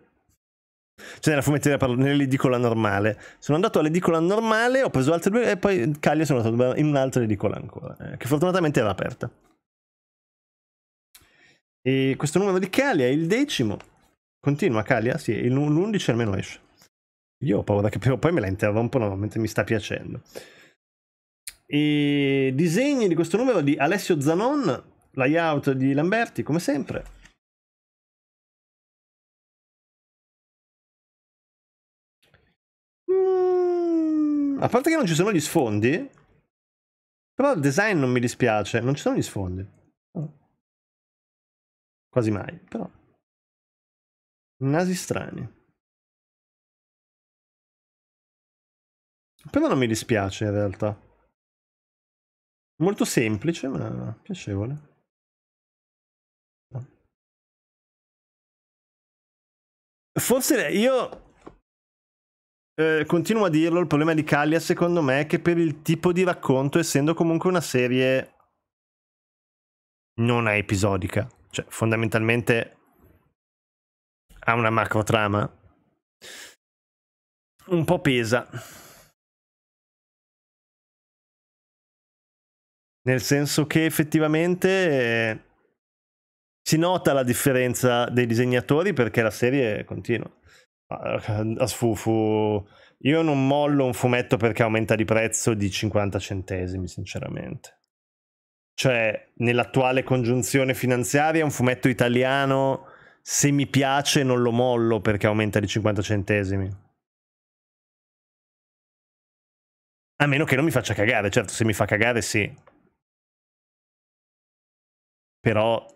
Cioè nella fumetteria, nell'edicola normale. Sono andato all'edicola normale, ho preso altre due e poi Cagliari sono andato in un'altra edicola ancora, eh, che fortunatamente era aperta. E questo numero di Calia è il decimo. Continua Calia? Sì, l'11 almeno esce. Io ho paura che poi me la interrompono mentre mi sta piacendo. E disegni di questo numero di Alessio Zanon, layout di Lamberti, come sempre. A parte che non ci sono gli sfondi, però il design non mi dispiace, non ci sono gli sfondi. Oh. Quasi mai, però. Nasi strani. Però non mi dispiace in realtà. Molto semplice, ma piacevole. Forse io eh, continuo a dirlo, il problema di Callia secondo me è che per il tipo di racconto, essendo comunque una serie non è episodica, cioè fondamentalmente ha una macro trama, un po' pesa. Nel senso che effettivamente eh, si nota la differenza dei disegnatori perché la serie continua. Eh, [laughs] fu, fu... Io non mollo un fumetto perché aumenta di prezzo di 50 centesimi, sinceramente. Cioè, nell'attuale congiunzione finanziaria, un fumetto italiano, se mi piace, non lo mollo perché aumenta di 50 centesimi. A meno che non mi faccia cagare, certo, se mi fa cagare sì. Però...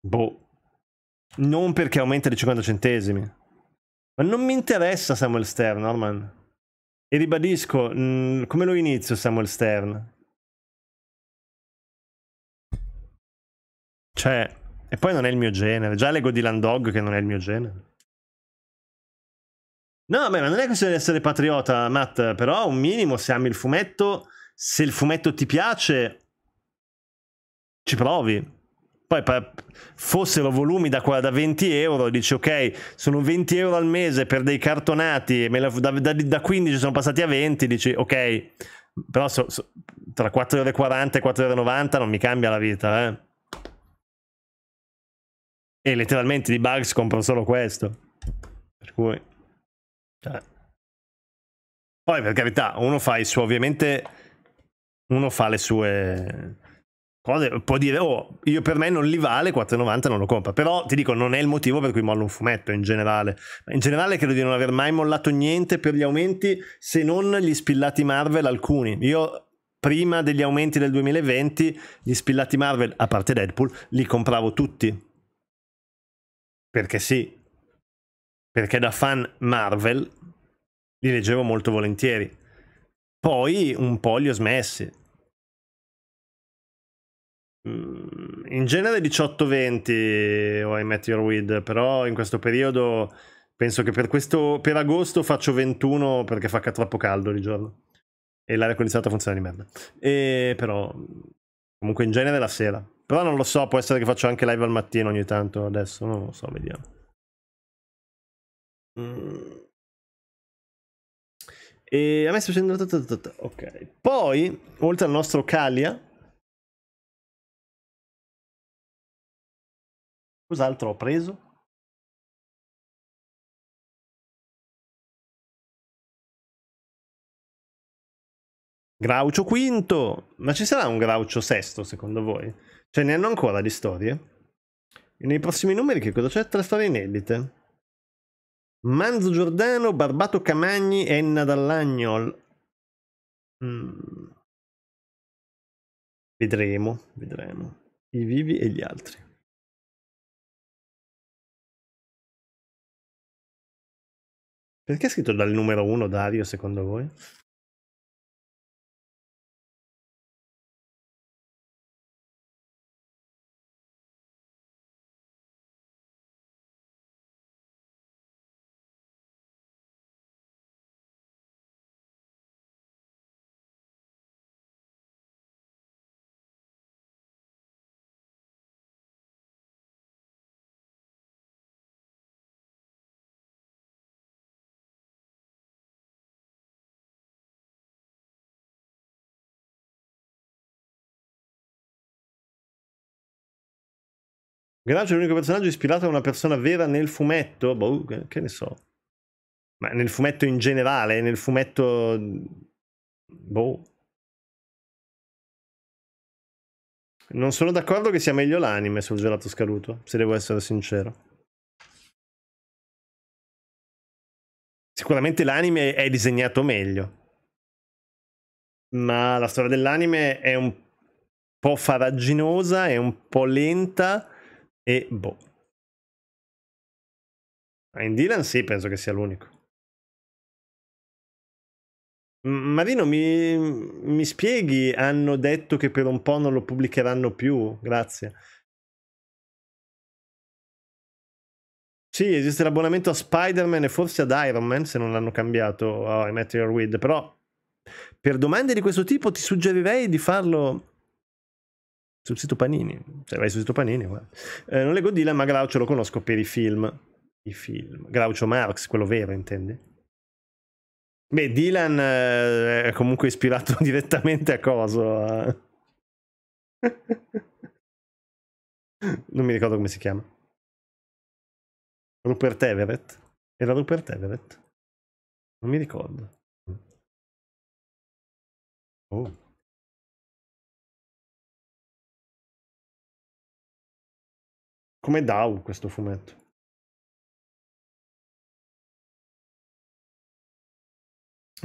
Boh. Non perché aumenta di 50 centesimi. Ma non mi interessa Samuel Stern, Norman. E ribadisco, mh, mm, come lo inizio Samuel Stern? Cioè, e poi non è il mio genere. Già leggo di Landog che non è il mio genere. No, beh, ma non è questione di essere patriota, Matt, però un minimo se ami il fumetto, se il fumetto ti piace, ci provi poi per, fossero volumi da, da 20 euro, dici ok, sono 20 euro al mese per dei cartonati, la, da, da, da, 15 sono passati a 20, dici ok, però so, so, tra 4,40 ore e 4,90 ore non mi cambia la vita, eh. E letteralmente di Bugs compro solo questo. Per cui... Cioè. Poi per carità, uno fa i suoi, ovviamente, uno fa le sue può dire, oh, io per me non li vale, 4,90 non lo compra. Però ti dico, non è il motivo per cui mollo un fumetto in generale. In generale credo di non aver mai mollato niente per gli aumenti, se non gli spillati Marvel alcuni. Io prima degli aumenti del 2020, gli spillati Marvel, a parte Deadpool, li compravo tutti. Perché sì. Perché da fan Marvel li leggevo molto volentieri. Poi un po' li ho smessi Mm, in genere 18-20 ho I Met Your Weed, però in questo periodo penso che per, questo, per agosto faccio 21 perché fa troppo caldo di giorno e l'aria condizionata funziona di merda. E però comunque in genere la sera. Però non lo so, può essere che faccio anche live al mattino ogni tanto adesso, non lo so, vediamo. Mm. E a me sta facendo... Ok. Poi, oltre al nostro Calia, Cos'altro ho preso? Graucio quinto! Ma ci sarà un Graucio sesto secondo voi? Ce cioè, ne hanno ancora di storie? E nei prossimi numeri che cosa c'è? Tre storie inedite. Manzo Giordano, Barbato Camagni, Enna Dall'Agnol. Mm. Vedremo, vedremo. I vivi e gli altri. Perché è scritto dal numero uno Dario secondo voi? Garage è l'unico personaggio ispirato a una persona vera nel fumetto? Boh, che ne so. Ma nel fumetto in generale, nel fumetto... Mm, boh. Non sono d'accordo che sia meglio l'anime sul gelato scaduto, se devo essere sincero. Sicuramente l'anime è disegnato meglio. Ma la storia dell'anime è un po' faraginosa, è un po' lenta e boh. In Dylan sì, penso che sia l'unico. Marino, mi, mi spieghi? Hanno detto che per un po' non lo pubblicheranno più, grazie. Sì, esiste l'abbonamento a Spider-Man e forse ad Iron Man, se non l'hanno cambiato oh, a Meteor Weed, però per domande di questo tipo ti suggerirei di farlo sul sito Panini, cioè vai sul sito Panini, eh, non leggo Dylan ma Glaucio lo conosco per i film, i film, Glaucio Marx, quello vero intendi? Beh, Dylan eh, è comunque ispirato [laughs] direttamente a coso. A... Eh. non mi ricordo come si chiama. Rupert Everett. Era Rupert Everett? Non mi ricordo. Mm. Oh. come DAO questo fumetto.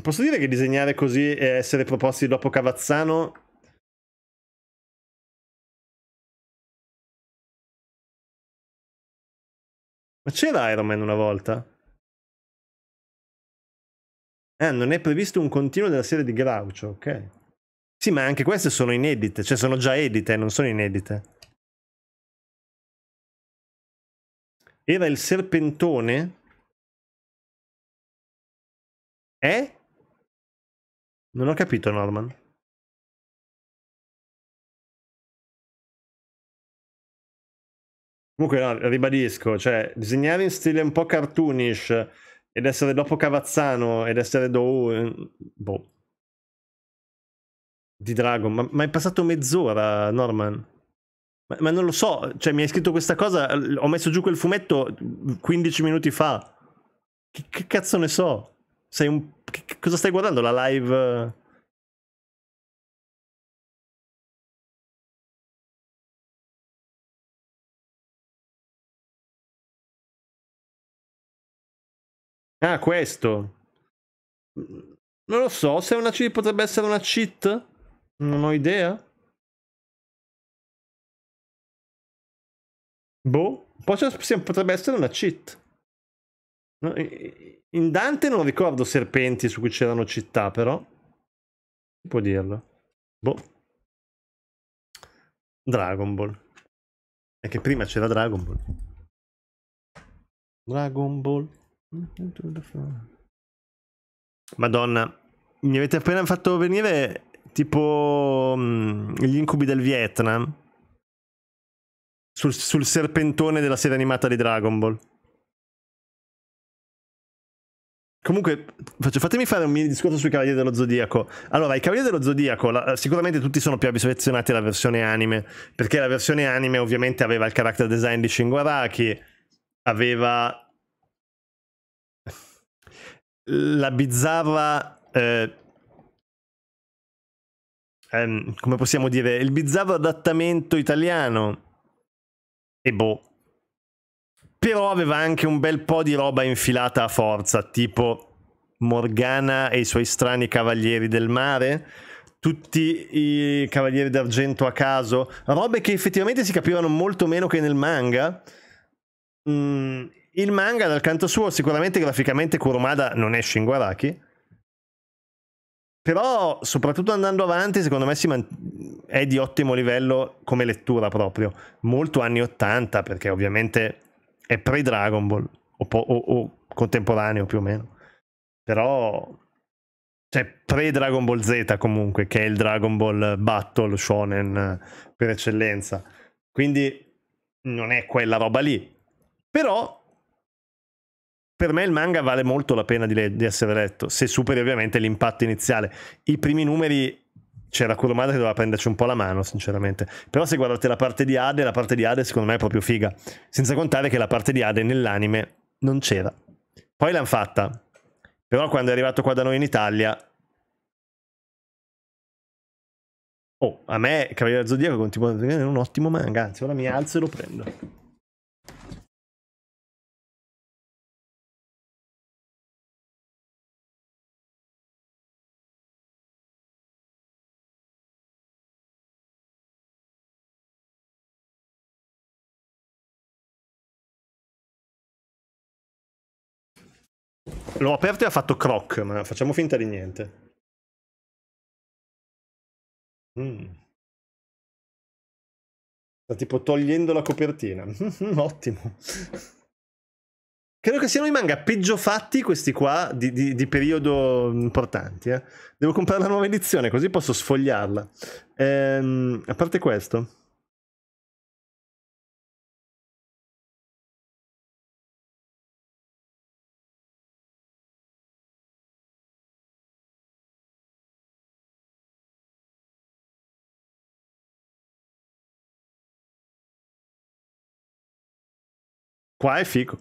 Posso dire che disegnare così e essere proposti dopo Cavazzano Ma c'era Iron Man una volta? Eh, non è previsto un continuo della serie di Groucho, ok. Sì, ma anche queste sono inedite, cioè sono già edite, non sono inedite. Era il serpentone? Eh? Non ho capito, Norman. Comunque, no, ribadisco, cioè, disegnare in stile un po' cartoonish ed essere dopo Cavazzano ed essere do... Eh, boh. Di Dragon, ma, ma è passato mezz'ora, Norman. Ma, ma non lo so, cioè mi hai scritto questa cosa, ho messo giù quel fumetto 15 minuti fa. Che, che cazzo ne so? Sei un... Che, cosa stai guardando? La live... Eh? Ah, questo. Mm, non lo so, se una, potrebbe essere una cheat? Non ho idea. Boh, potrebbe essere una cheat. In Dante non ricordo serpenti su cui c'erano città, però. Chi può dirlo? Boh. Dragon Ball. E che prima c'era Dragon Ball. Dragon Ball. Madonna, mi avete appena fatto venire tipo mm, gli incubi del Vietnam sul, sul serpentone della serie animata di Dragon Ball. Comunque, fatemi fare un mini discorso sui Cavalieri dello Zodiaco. Allora, i Cavalieri dello Zodiaco, la, sicuramente tutti sono più affezionati alla versione anime, perché la versione anime ovviamente aveva il character design di Shingo Araki, aveva la bizzarra... Eh, ehm, come possiamo dire? Il bizzarro adattamento italiano e boh. Però aveva anche un bel po' di roba infilata a forza, tipo Morgana e i suoi strani cavalieri del mare, tutti i cavalieri d'argento a caso, robe che effettivamente si capivano molto meno che nel manga. Mm, il manga, dal canto suo, sicuramente graficamente Kurumada non è Shinguaraki però, soprattutto andando avanti, secondo me man- è di ottimo livello come lettura proprio. Molto anni 80, perché ovviamente è pre-Dragon Ball, o, po- o-, o contemporaneo più o meno. Però, cioè, pre-Dragon Ball Z comunque, che è il Dragon Ball Battle Shonen per eccellenza. Quindi non è quella roba lì. Però per me il manga vale molto la pena di, le- di essere letto, se superi ovviamente l'impatto iniziale. I primi numeri c'era Kurumada che doveva prenderci un po' la mano, sinceramente. Però se guardate la parte di Ade, la parte di Ade secondo me è proprio figa. Senza contare che la parte di Ade nell'anime non c'era. Poi l'hanno fatta. Però quando è arrivato qua da noi in Italia... Oh, a me Cavaliere Zodiaco continua a dire è un ottimo manga, anzi ora mi alzo e lo prendo. l'ho aperto e ha fatto croc, ma facciamo finta di niente. Mm. Sta tipo togliendo la copertina. [laughs] Ottimo. Credo che siano i manga peggio fatti questi qua di, di, di periodo importanti. Eh. Devo comprare la nuova edizione così posso sfogliarla. Ehm, a parte questo. Qua è figo.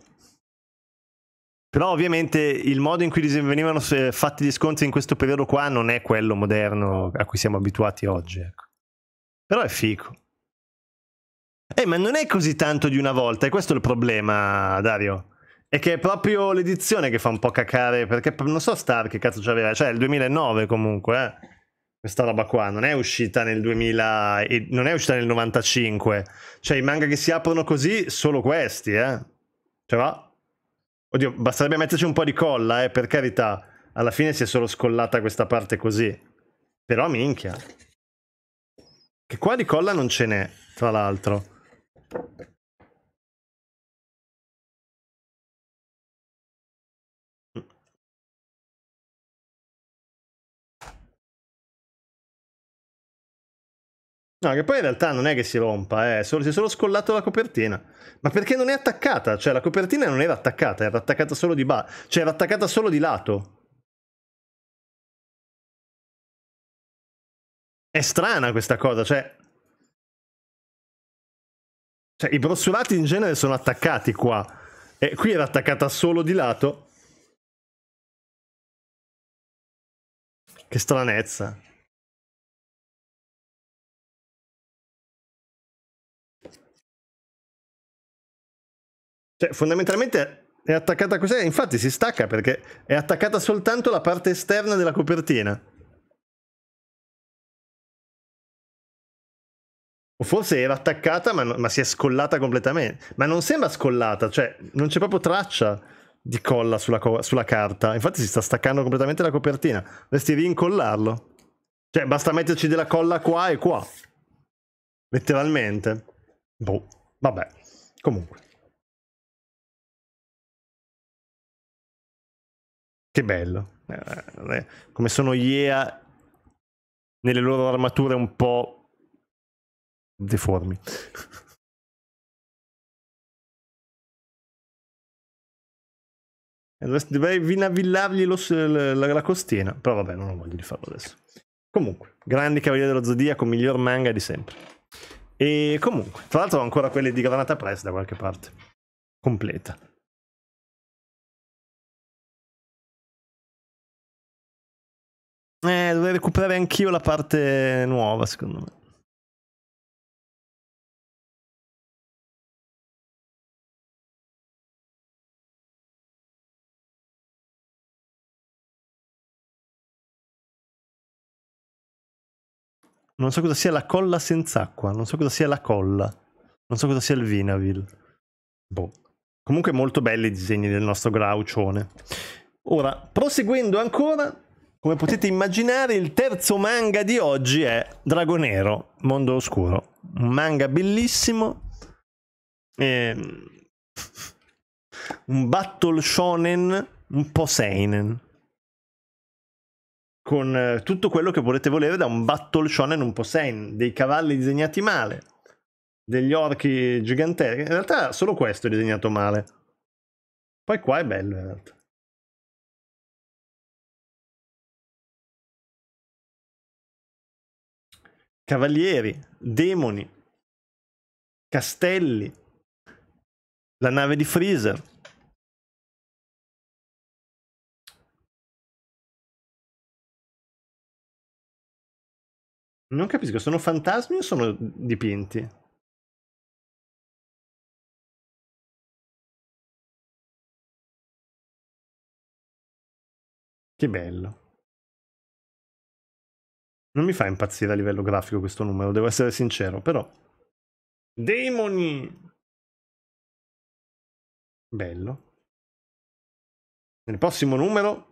Però ovviamente il modo in cui venivano eh, fatti gli sconti in questo periodo qua non è quello moderno a cui siamo abituati oggi. Ecco. Però è figo. Eh, ma non è così tanto di una volta, e questo è il problema, Dario. È che è proprio l'edizione che fa un po' cacare, perché non so Star che cazzo c'aveva, cioè è il 2009 comunque, eh. Questa roba qua non è uscita nel 2000, non è uscita nel 95. Cioè i manga che si aprono così, solo questi, eh. Ce va... Oddio, basterebbe metterci un po' di colla, eh, per carità. Alla fine si è solo scollata questa parte così. Però minchia. Che qua di colla non ce n'è, tra l'altro. No, che poi in realtà non è che si rompa, eh, solo, si è solo scollato la copertina. Ma perché non è attaccata? Cioè, la copertina non era attaccata, era attaccata solo di ba... Cioè, era attaccata solo di lato. È strana questa cosa, cioè... Cioè, i brossolati in genere sono attaccati qua. E qui era attaccata solo di lato. Che stranezza. Cioè, fondamentalmente è attaccata così, infatti si stacca perché è attaccata soltanto la parte esterna della copertina. O forse era attaccata ma, ma si è scollata completamente. Ma non sembra scollata, cioè non c'è proprio traccia di colla sulla, co sulla carta. Infatti si sta staccando completamente la copertina. Dovresti rincollarlo. Cioè basta metterci della colla qua e qua. Letteralmente. Boh, vabbè. Comunque. Che bello. Eh, come sono IEA nelle loro armature un po' deformi. [laughs] Dovrei vinavillargli la, la costina, però vabbè, non ho voglia di farlo adesso. Comunque, grandi Cavalieri dello Zodiaco, miglior manga di sempre. E comunque, tra l'altro ho ancora quelle di Granata Press da qualche parte. Completa. eh, dovrei recuperare anch'io la parte nuova, secondo me. Non so cosa sia la colla senza acqua. Non so cosa sia la colla. Non so cosa sia il Vinavil. Boh. Comunque molto belli i disegni del nostro Graucione. Ora, proseguendo ancora, come potete immaginare, il terzo manga di oggi è Dragonero, Mondo Oscuro. Un manga bellissimo. E... Mm, un battle shonen un po' seinen. Con eh, tutto quello che volete volere da un battle shonen un po' seinen. Dei cavalli disegnati male. Degli orchi giganteschi. In realtà solo questo è disegnato male. Poi qua è bello in realtà. cavalieri, demoni, castelli, la nave di Freezer. Non capisco, sono fantasmi o sono dipinti? Che bello. Non mi fa impazzire a livello grafico questo numero, devo essere sincero, però. Demoni! Bello. Nel prossimo numero,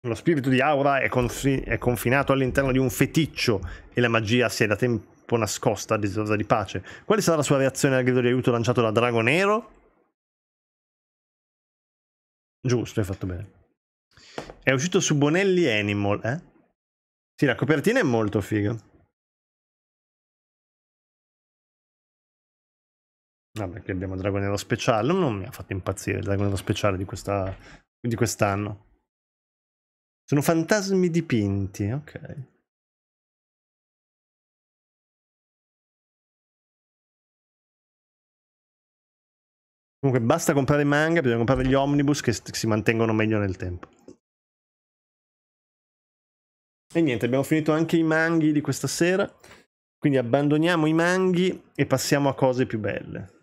lo spirito di Aura è, confi è confinato all'interno di un feticcio e la magia si è da tempo nascosta, desiderosa di pace. Quale sarà la sua reazione al grido di aiuto lanciato da Drago Nero? Giusto, hai fatto bene. È uscito su Bonelli Animal, eh? Sì, la copertina è molto figa. Vabbè, che abbiamo Drago Nero Speciale. Non mi ha fatto impazzire il Drago Nero Speciale di, questa, di quest'anno. Sono fantasmi dipinti, ok. Comunque basta comprare i manga, bisogna comprare gli omnibus che si mantengono meglio nel tempo. E niente, abbiamo finito anche i manghi di questa sera. Quindi abbandoniamo i manghi e passiamo a cose più belle.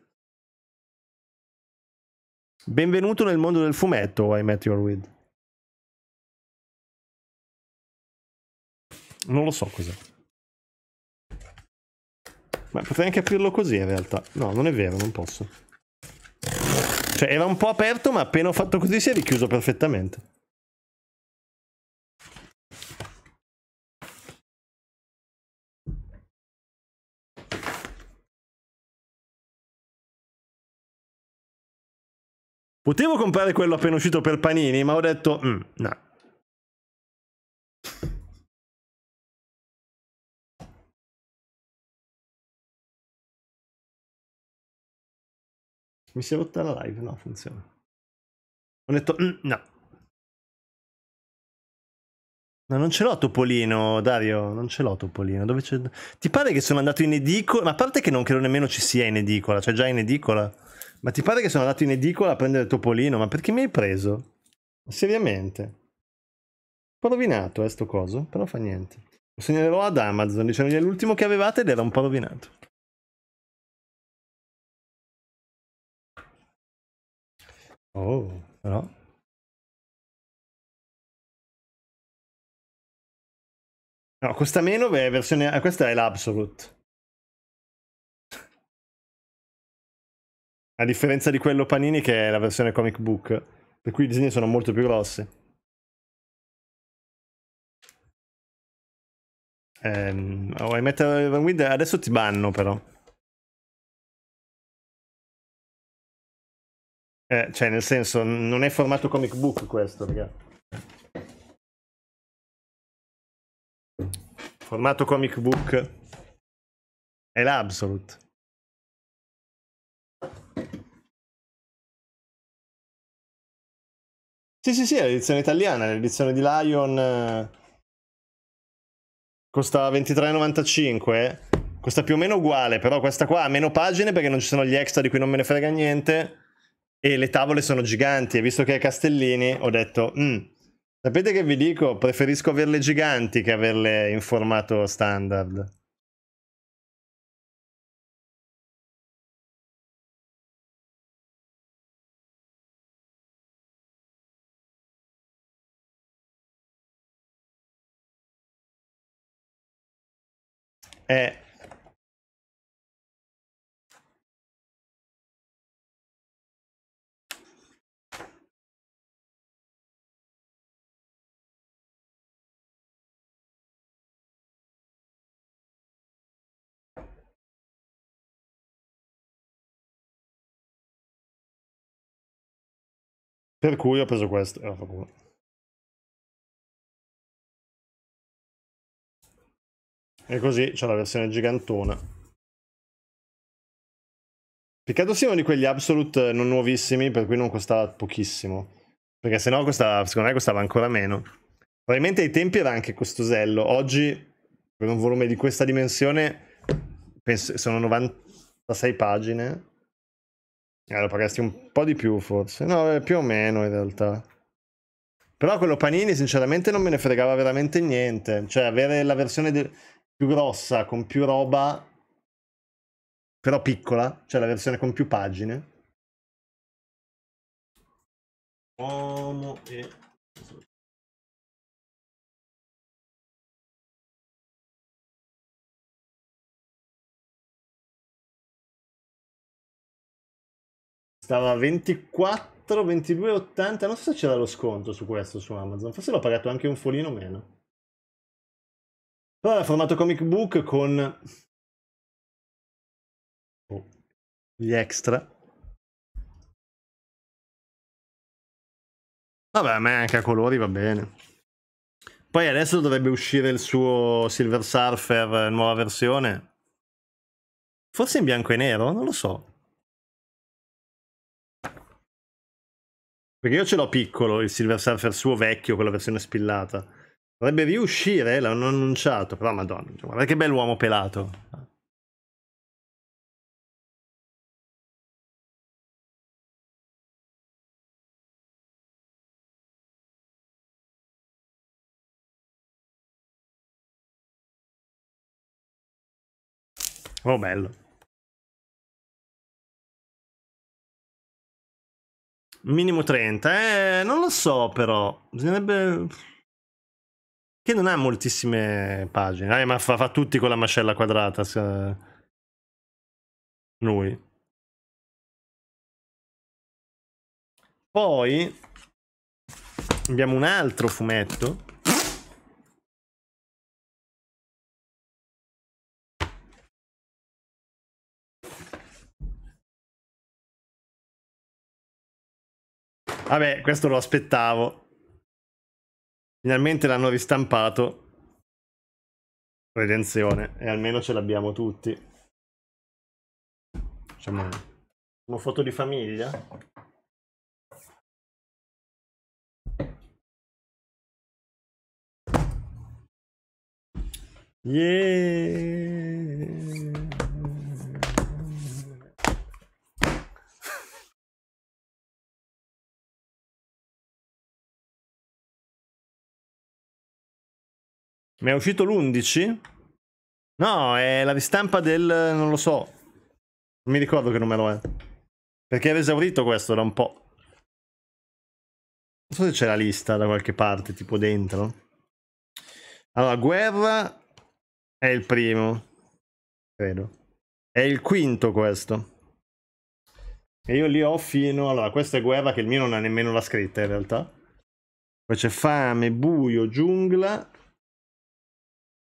Benvenuto nel mondo del fumetto, I Met Your With. Non lo so cos'è. Ma potrei anche aprirlo così in realtà. No, non è vero, non posso. Cioè, era un po' aperto, ma appena ho fatto così si è richiuso perfettamente. Potevo comprare quello appena uscito per Panini, ma ho detto, mm, no. Mi si è rotta la live? No, funziona. Ho detto, mm, no. Ma non ce l'ho Topolino, Dario, non ce l'ho Topolino. Dove c'è... Ti pare che sono andato in edicola? Ma a parte che non credo nemmeno ci sia in edicola, cioè già in edicola. Ma ti pare che sono andato in edicola a prendere il Topolino? Ma perché mi hai preso? Seriamente. Un po' rovinato, eh, sto coso, però fa niente. Lo segnalerò ad Amazon, dicendogli è l'ultimo che avevate ed era un po' rovinato. Oh, però... No, costa meno, beh, versione... Ah, questa è l'Absolute. A differenza di quello Panini che è la versione comic book, per cui i disegni sono molto più grossi. Ehm, vuoi mettere Van Wind? Adesso ti banno però. Eh, cioè, nel senso, non è formato comic book questo, raga. Formato comic book è l'Absolute. Sì, sì, sì, è l'edizione italiana, l'edizione di Lion eh. costa 23,95, costa più o meno uguale, però questa qua ha meno pagine perché non ci sono gli extra di cui non me ne frega niente e le tavole sono giganti e visto che è Castellini ho detto, mm, sapete che vi dico, preferisco averle giganti che averle in formato standard. è eh. Per cui ho preso questo. Eh, E così c'è la versione gigantona. Peccato sia uno di quegli Absolute non nuovissimi, per cui non costava pochissimo. Perché sennò costava, secondo me costava ancora meno. Probabilmente ai tempi era anche costosello. Oggi, per un volume di questa dimensione, penso, sono 96 pagine. Eh, lo pagasti un po' di più forse. No, eh, più o meno in realtà. Però quello Panini sinceramente non me ne fregava veramente niente. Cioè avere la versione... De più grossa, con più roba, però piccola, cioè la versione con più pagine. Uomo e... Stava 24, 22, 80, non so se c'era lo sconto su questo su Amazon, forse l'ho pagato anche un folino meno. Allora, ah, formato comic book con gli extra. Vabbè, a me anche a colori va bene. Poi adesso dovrebbe uscire il suo Silver Surfer eh, nuova versione. Forse in bianco e nero, non lo so. Perché io ce l'ho piccolo, il Silver Surfer suo vecchio, quella versione spillata. Dovrebbe riuscire, eh, l'hanno annunciato, però madonna, guarda che bell'uomo pelato. Oh bello. Minimo 30, eh, non lo so però, bisognerebbe che non ha moltissime pagine, eh, ma fa, fa, tutti con la mascella quadrata. Se... Lui. Poi abbiamo un altro fumetto. Vabbè, questo lo aspettavo. Finalmente l'hanno ristampato. Redenzione. E almeno ce l'abbiamo tutti. Facciamo una foto di famiglia. Yeah. Mi è uscito l'11? No, è la ristampa del... non lo so. Non mi ricordo che numero è. Perché era esaurito questo da un po'. Non so se c'è la lista da qualche parte, tipo dentro. Allora, guerra è il primo, credo. È il quinto questo. E io li ho fino... Allora, questa è guerra che il mio non ha nemmeno la scritta in realtà. Poi c'è fame, buio, giungla,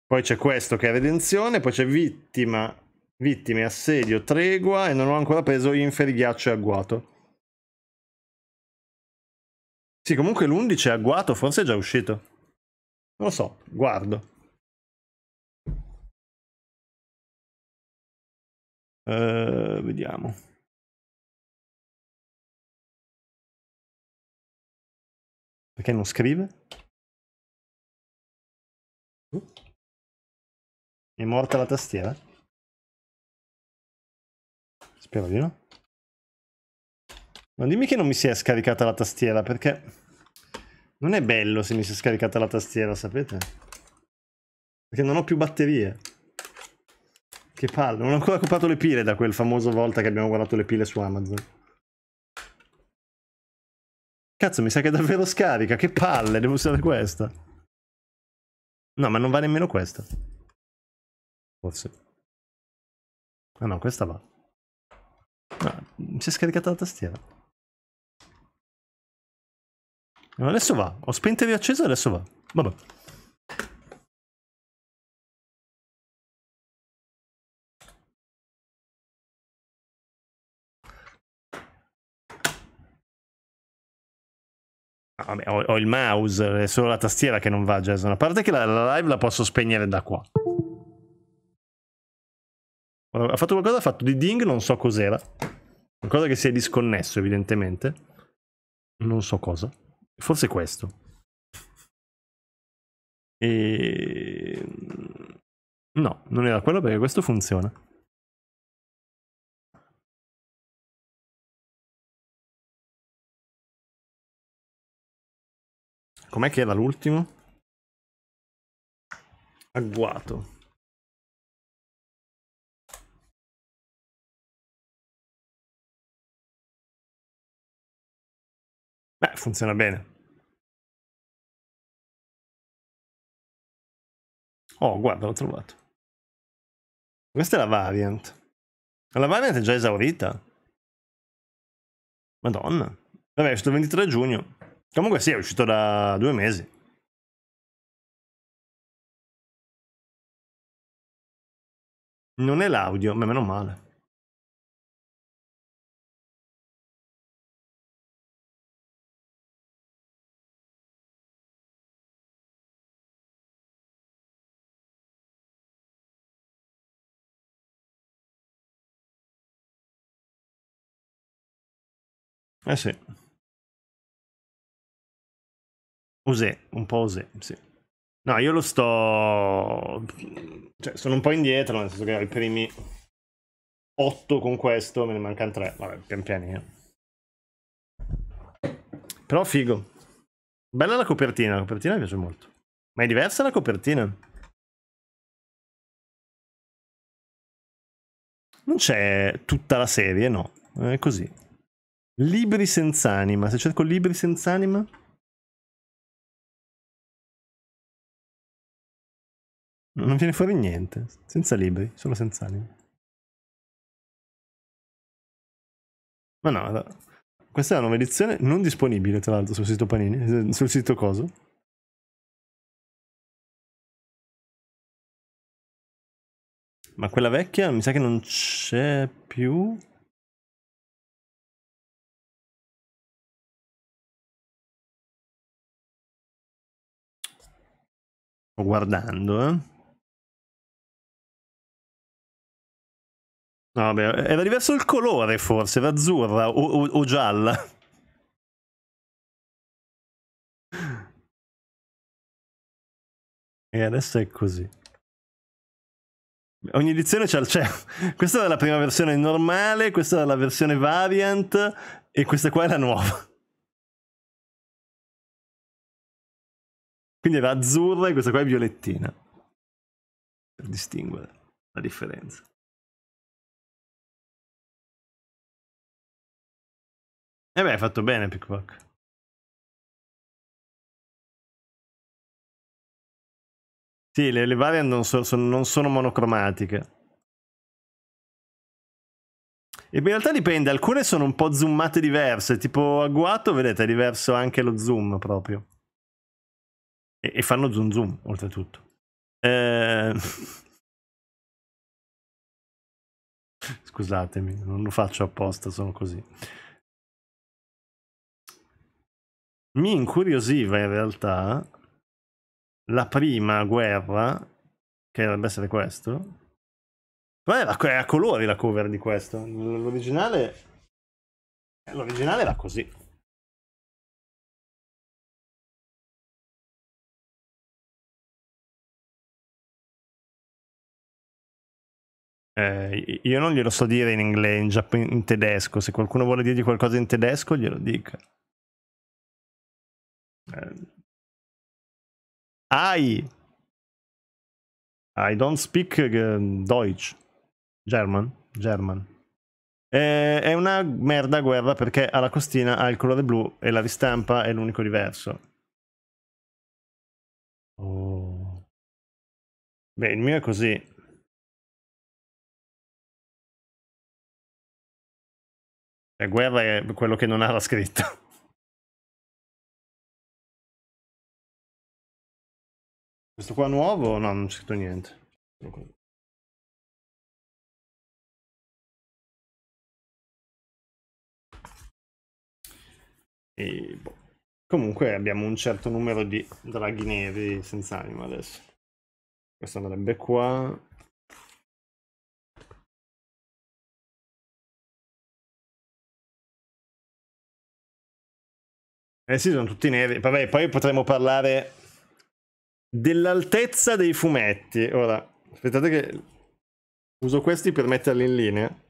poi c'è questo che è redenzione, poi c'è vittima, vittime, assedio, tregua e non ho ancora preso inferi, ghiaccio e agguato. Sì, comunque l'11 agguato forse è già uscito. Non lo so, guardo. Uh, vediamo. Perché non scrive? Uh. È morta la tastiera? Spero di no. Non dimmi che non mi si è scaricata la tastiera, perché non è bello se mi si è scaricata la tastiera, sapete? Perché non ho più batterie. Che palle, non ho ancora comprato le pile da quel famoso volta che abbiamo guardato le pile su Amazon. Cazzo, mi sa che è davvero scarica, che palle, devo usare questa. No, ma non va nemmeno questa. Forse. Ah no, questa va. Ah, mi mm, si è scaricata la tastiera. adesso va. Ho spento e riacceso e adesso va. Vabbè. Ah, vabbè, ho, ho, il mouse, è solo la tastiera che non va, Jason. A parte che la, la live la posso spegnere da qua. Ha fatto qualcosa, ha fatto di ding, non so cos'era. Qualcosa che si è disconnesso, evidentemente. Non so cosa. Forse questo. E... Mm, no, non era quello perché questo funziona. Com'è che era l'ultimo? Agguato. Beh, funziona bene. Oh, guarda, l'ho trovato. Questa è la variant. La variant è già esaurita. Madonna. Vabbè, è uscito il 23 giugno. Comunque sì, è uscito da due mesi. Non è l'audio, ma meno male. Eh sì. Osè, un po' osè, sì. No, io lo sto... Cioè, sono un po' indietro, nel senso che ho i primi 8 con questo, me ne mancano 3. Vabbè, pian pianino. Però figo. Bella la copertina, la copertina mi piace molto. Ma è diversa la copertina? Non c'è tutta la serie, no. È così. Libri senza anima. Se cerco libri senza anima... Non viene fuori niente. Senza libri, solo senza anima. Ma no, questa è la nuova edizione non disponibile, tra l'altro, sul sito Panini, eh, sul sito Coso. Ma quella vecchia mi sa che non c'è più. Sto guardando, eh. No, vabbè, era diverso il colore forse, era azzurra o, o, o gialla. [laughs] E adesso è così. Ogni edizione c'è, cioè, [laughs] questa è la prima versione normale, questa è la versione variant e questa qua è la nuova. Quindi era azzurra e questa qua è violettina. Per distinguere la differenza. E eh beh, hai fatto bene, Pickpock. Sì, le, le variant non, so, sono, non sono monocromatiche. E in realtà dipende, alcune sono un po' zoomate diverse, tipo agguato, vedete, è diverso anche lo zoom proprio. E, e fanno zoom zoom, oltretutto. Eh... [laughs] Scusatemi, non lo faccio apposta, sono così. Mi incuriosiva in realtà la prima guerra, che dovrebbe essere questo, ma era a colori la cover di questo. L'originale, l'originale era così. Eh, io non glielo so dire in inglese, in, giapp- in tedesco. Se qualcuno vuole dirgli qualcosa in tedesco, glielo dica. Eh. I. I don't speak uh, Deutsch. German. German. Eh, è una merda guerra perché alla costina ha il colore blu e la ristampa è l'unico diverso. Oh. Beh, il mio è così. La guerra è quello che non era scritto. [laughs] Questo qua nuovo? No, non c'è scritto niente. E, boh. Comunque abbiamo un certo numero di draghi neri senza anima adesso. Questo andrebbe qua. Eh sì, sono tutti neri. Vabbè, poi potremmo parlare dell'altezza dei fumetti. Ora, aspettate che uso questi per metterli in linea.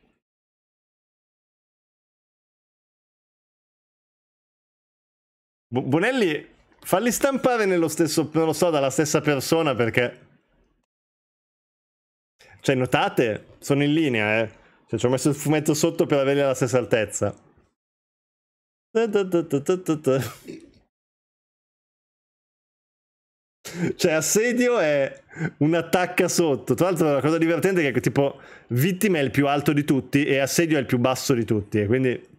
Bonelli, falli stampare nello stesso, non lo so, dalla stessa persona perché... Cioè, notate, sono in linea, eh. Cioè, ci ho messo il fumetto sotto per averli alla stessa altezza. Cioè, assedio è un'attacca sotto. Tra l'altro, la cosa divertente è che, tipo, vittima è il più alto di tutti e assedio è il più basso di tutti. E quindi.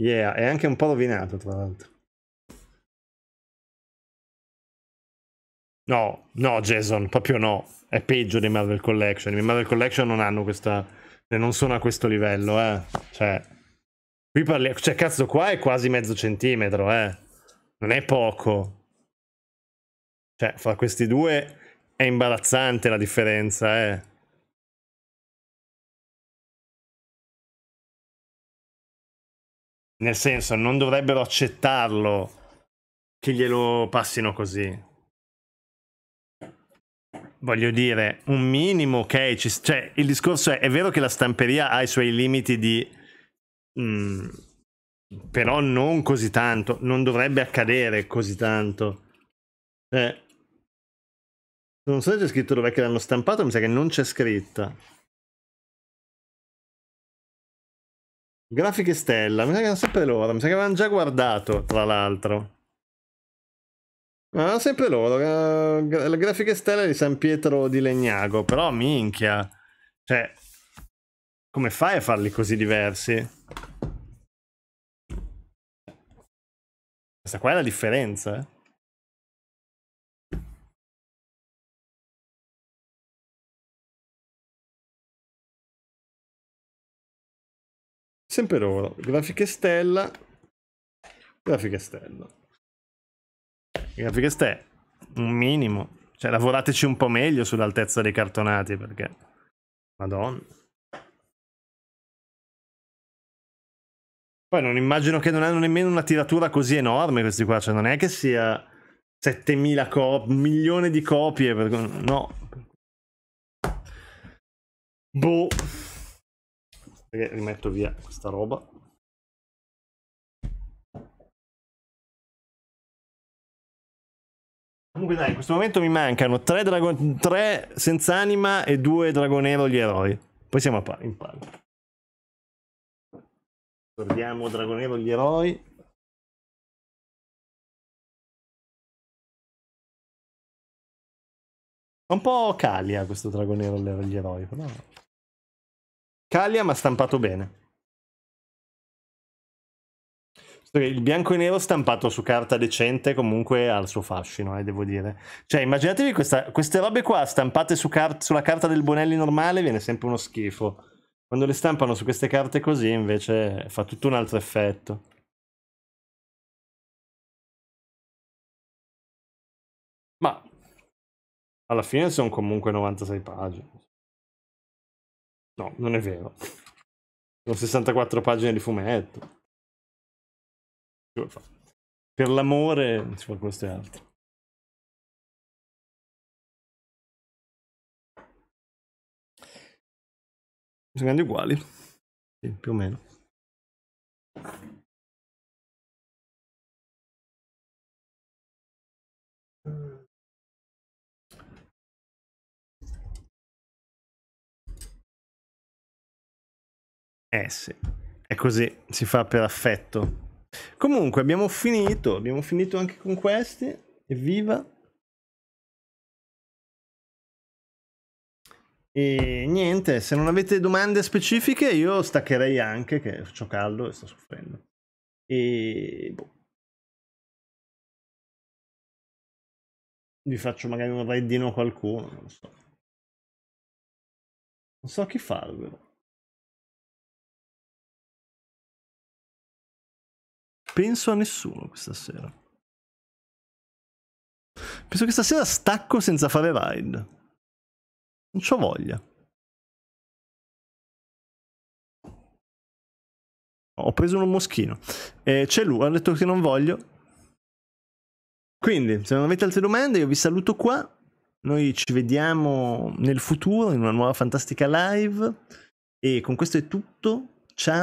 Yeah, è anche un po' rovinato, tra l'altro. No, no, Jason, proprio no. È peggio dei Marvel Collection. I Marvel Collection non hanno questa. Cioè, non sono a questo livello, eh. Cioè. Qui parliamo, cioè cazzo qua è quasi mezzo centimetro, eh. Non è poco. Cioè, fra questi due è imbarazzante la differenza, eh. Nel senso, non dovrebbero accettarlo che glielo passino così. Voglio dire, un minimo, ok, ci, cioè il discorso è, è vero che la stamperia ha i suoi limiti di Mm, però non così tanto, non dovrebbe accadere così tanto. Eh, non so se c'è scritto dov'è che l'hanno stampato, mi sa che non c'è scritta. Grafiche stella, mi sa che non sempre loro, mi sa che avevano già guardato, tra l'altro. Ma sempre loro, eh, la grafica stella di San Pietro di Legnago, però minchia. Cioè, come fai a farli così diversi? Questa qua è la differenza, eh. Sempre loro, grafiche stella, grafiche stella. Grafiche stella, un minimo. Cioè lavorateci un po' meglio sull'altezza dei cartonati perché... Madonna. Poi non immagino che non hanno nemmeno una tiratura così enorme questi qua, cioè non è che sia 7000 copie, un milione di copie, per... no. Boh. rimetto via questa roba. Comunque dai, in questo momento mi mancano 3 drago- senza anima e 2 dragonero gli eroi. Poi siamo in pari. Ricordiamo Dragonero gli eroi. Un po' Calia questo Dragonero gli eroi, però... Calia ma stampato bene. Il bianco e nero stampato su carta decente comunque ha il suo fascino, eh, devo dire. Cioè, immaginatevi questa, queste robe qua stampate su car sulla carta del Bonelli normale, viene sempre uno schifo. Quando le stampano su queste carte così invece fa tutto un altro effetto. Ma alla fine sono comunque 96 pagine. No, non è vero. Sono 64 pagine di fumetto. Per l'amore si fa questo e altro. Sembrano uguali. Sì, più o meno. Eh sì, è così, si fa per affetto. Comunque abbiamo finito, abbiamo finito anche con questi, evviva! E niente, se non avete domande specifiche io staccherei anche che faccio caldo e sto soffrendo. E boh. Vi faccio magari un raidino a qualcuno, non lo so. Non so chi farvelo. Penso a nessuno questa sera. Penso che stasera stacco senza fare ride. Non c'ho voglia. Ho preso uno moschino. E c'è lui, ha detto che non voglio. Quindi, se non avete altre domande, io vi saluto qua. Noi ci vediamo nel futuro in una nuova fantastica live. E con questo è tutto. Ciao.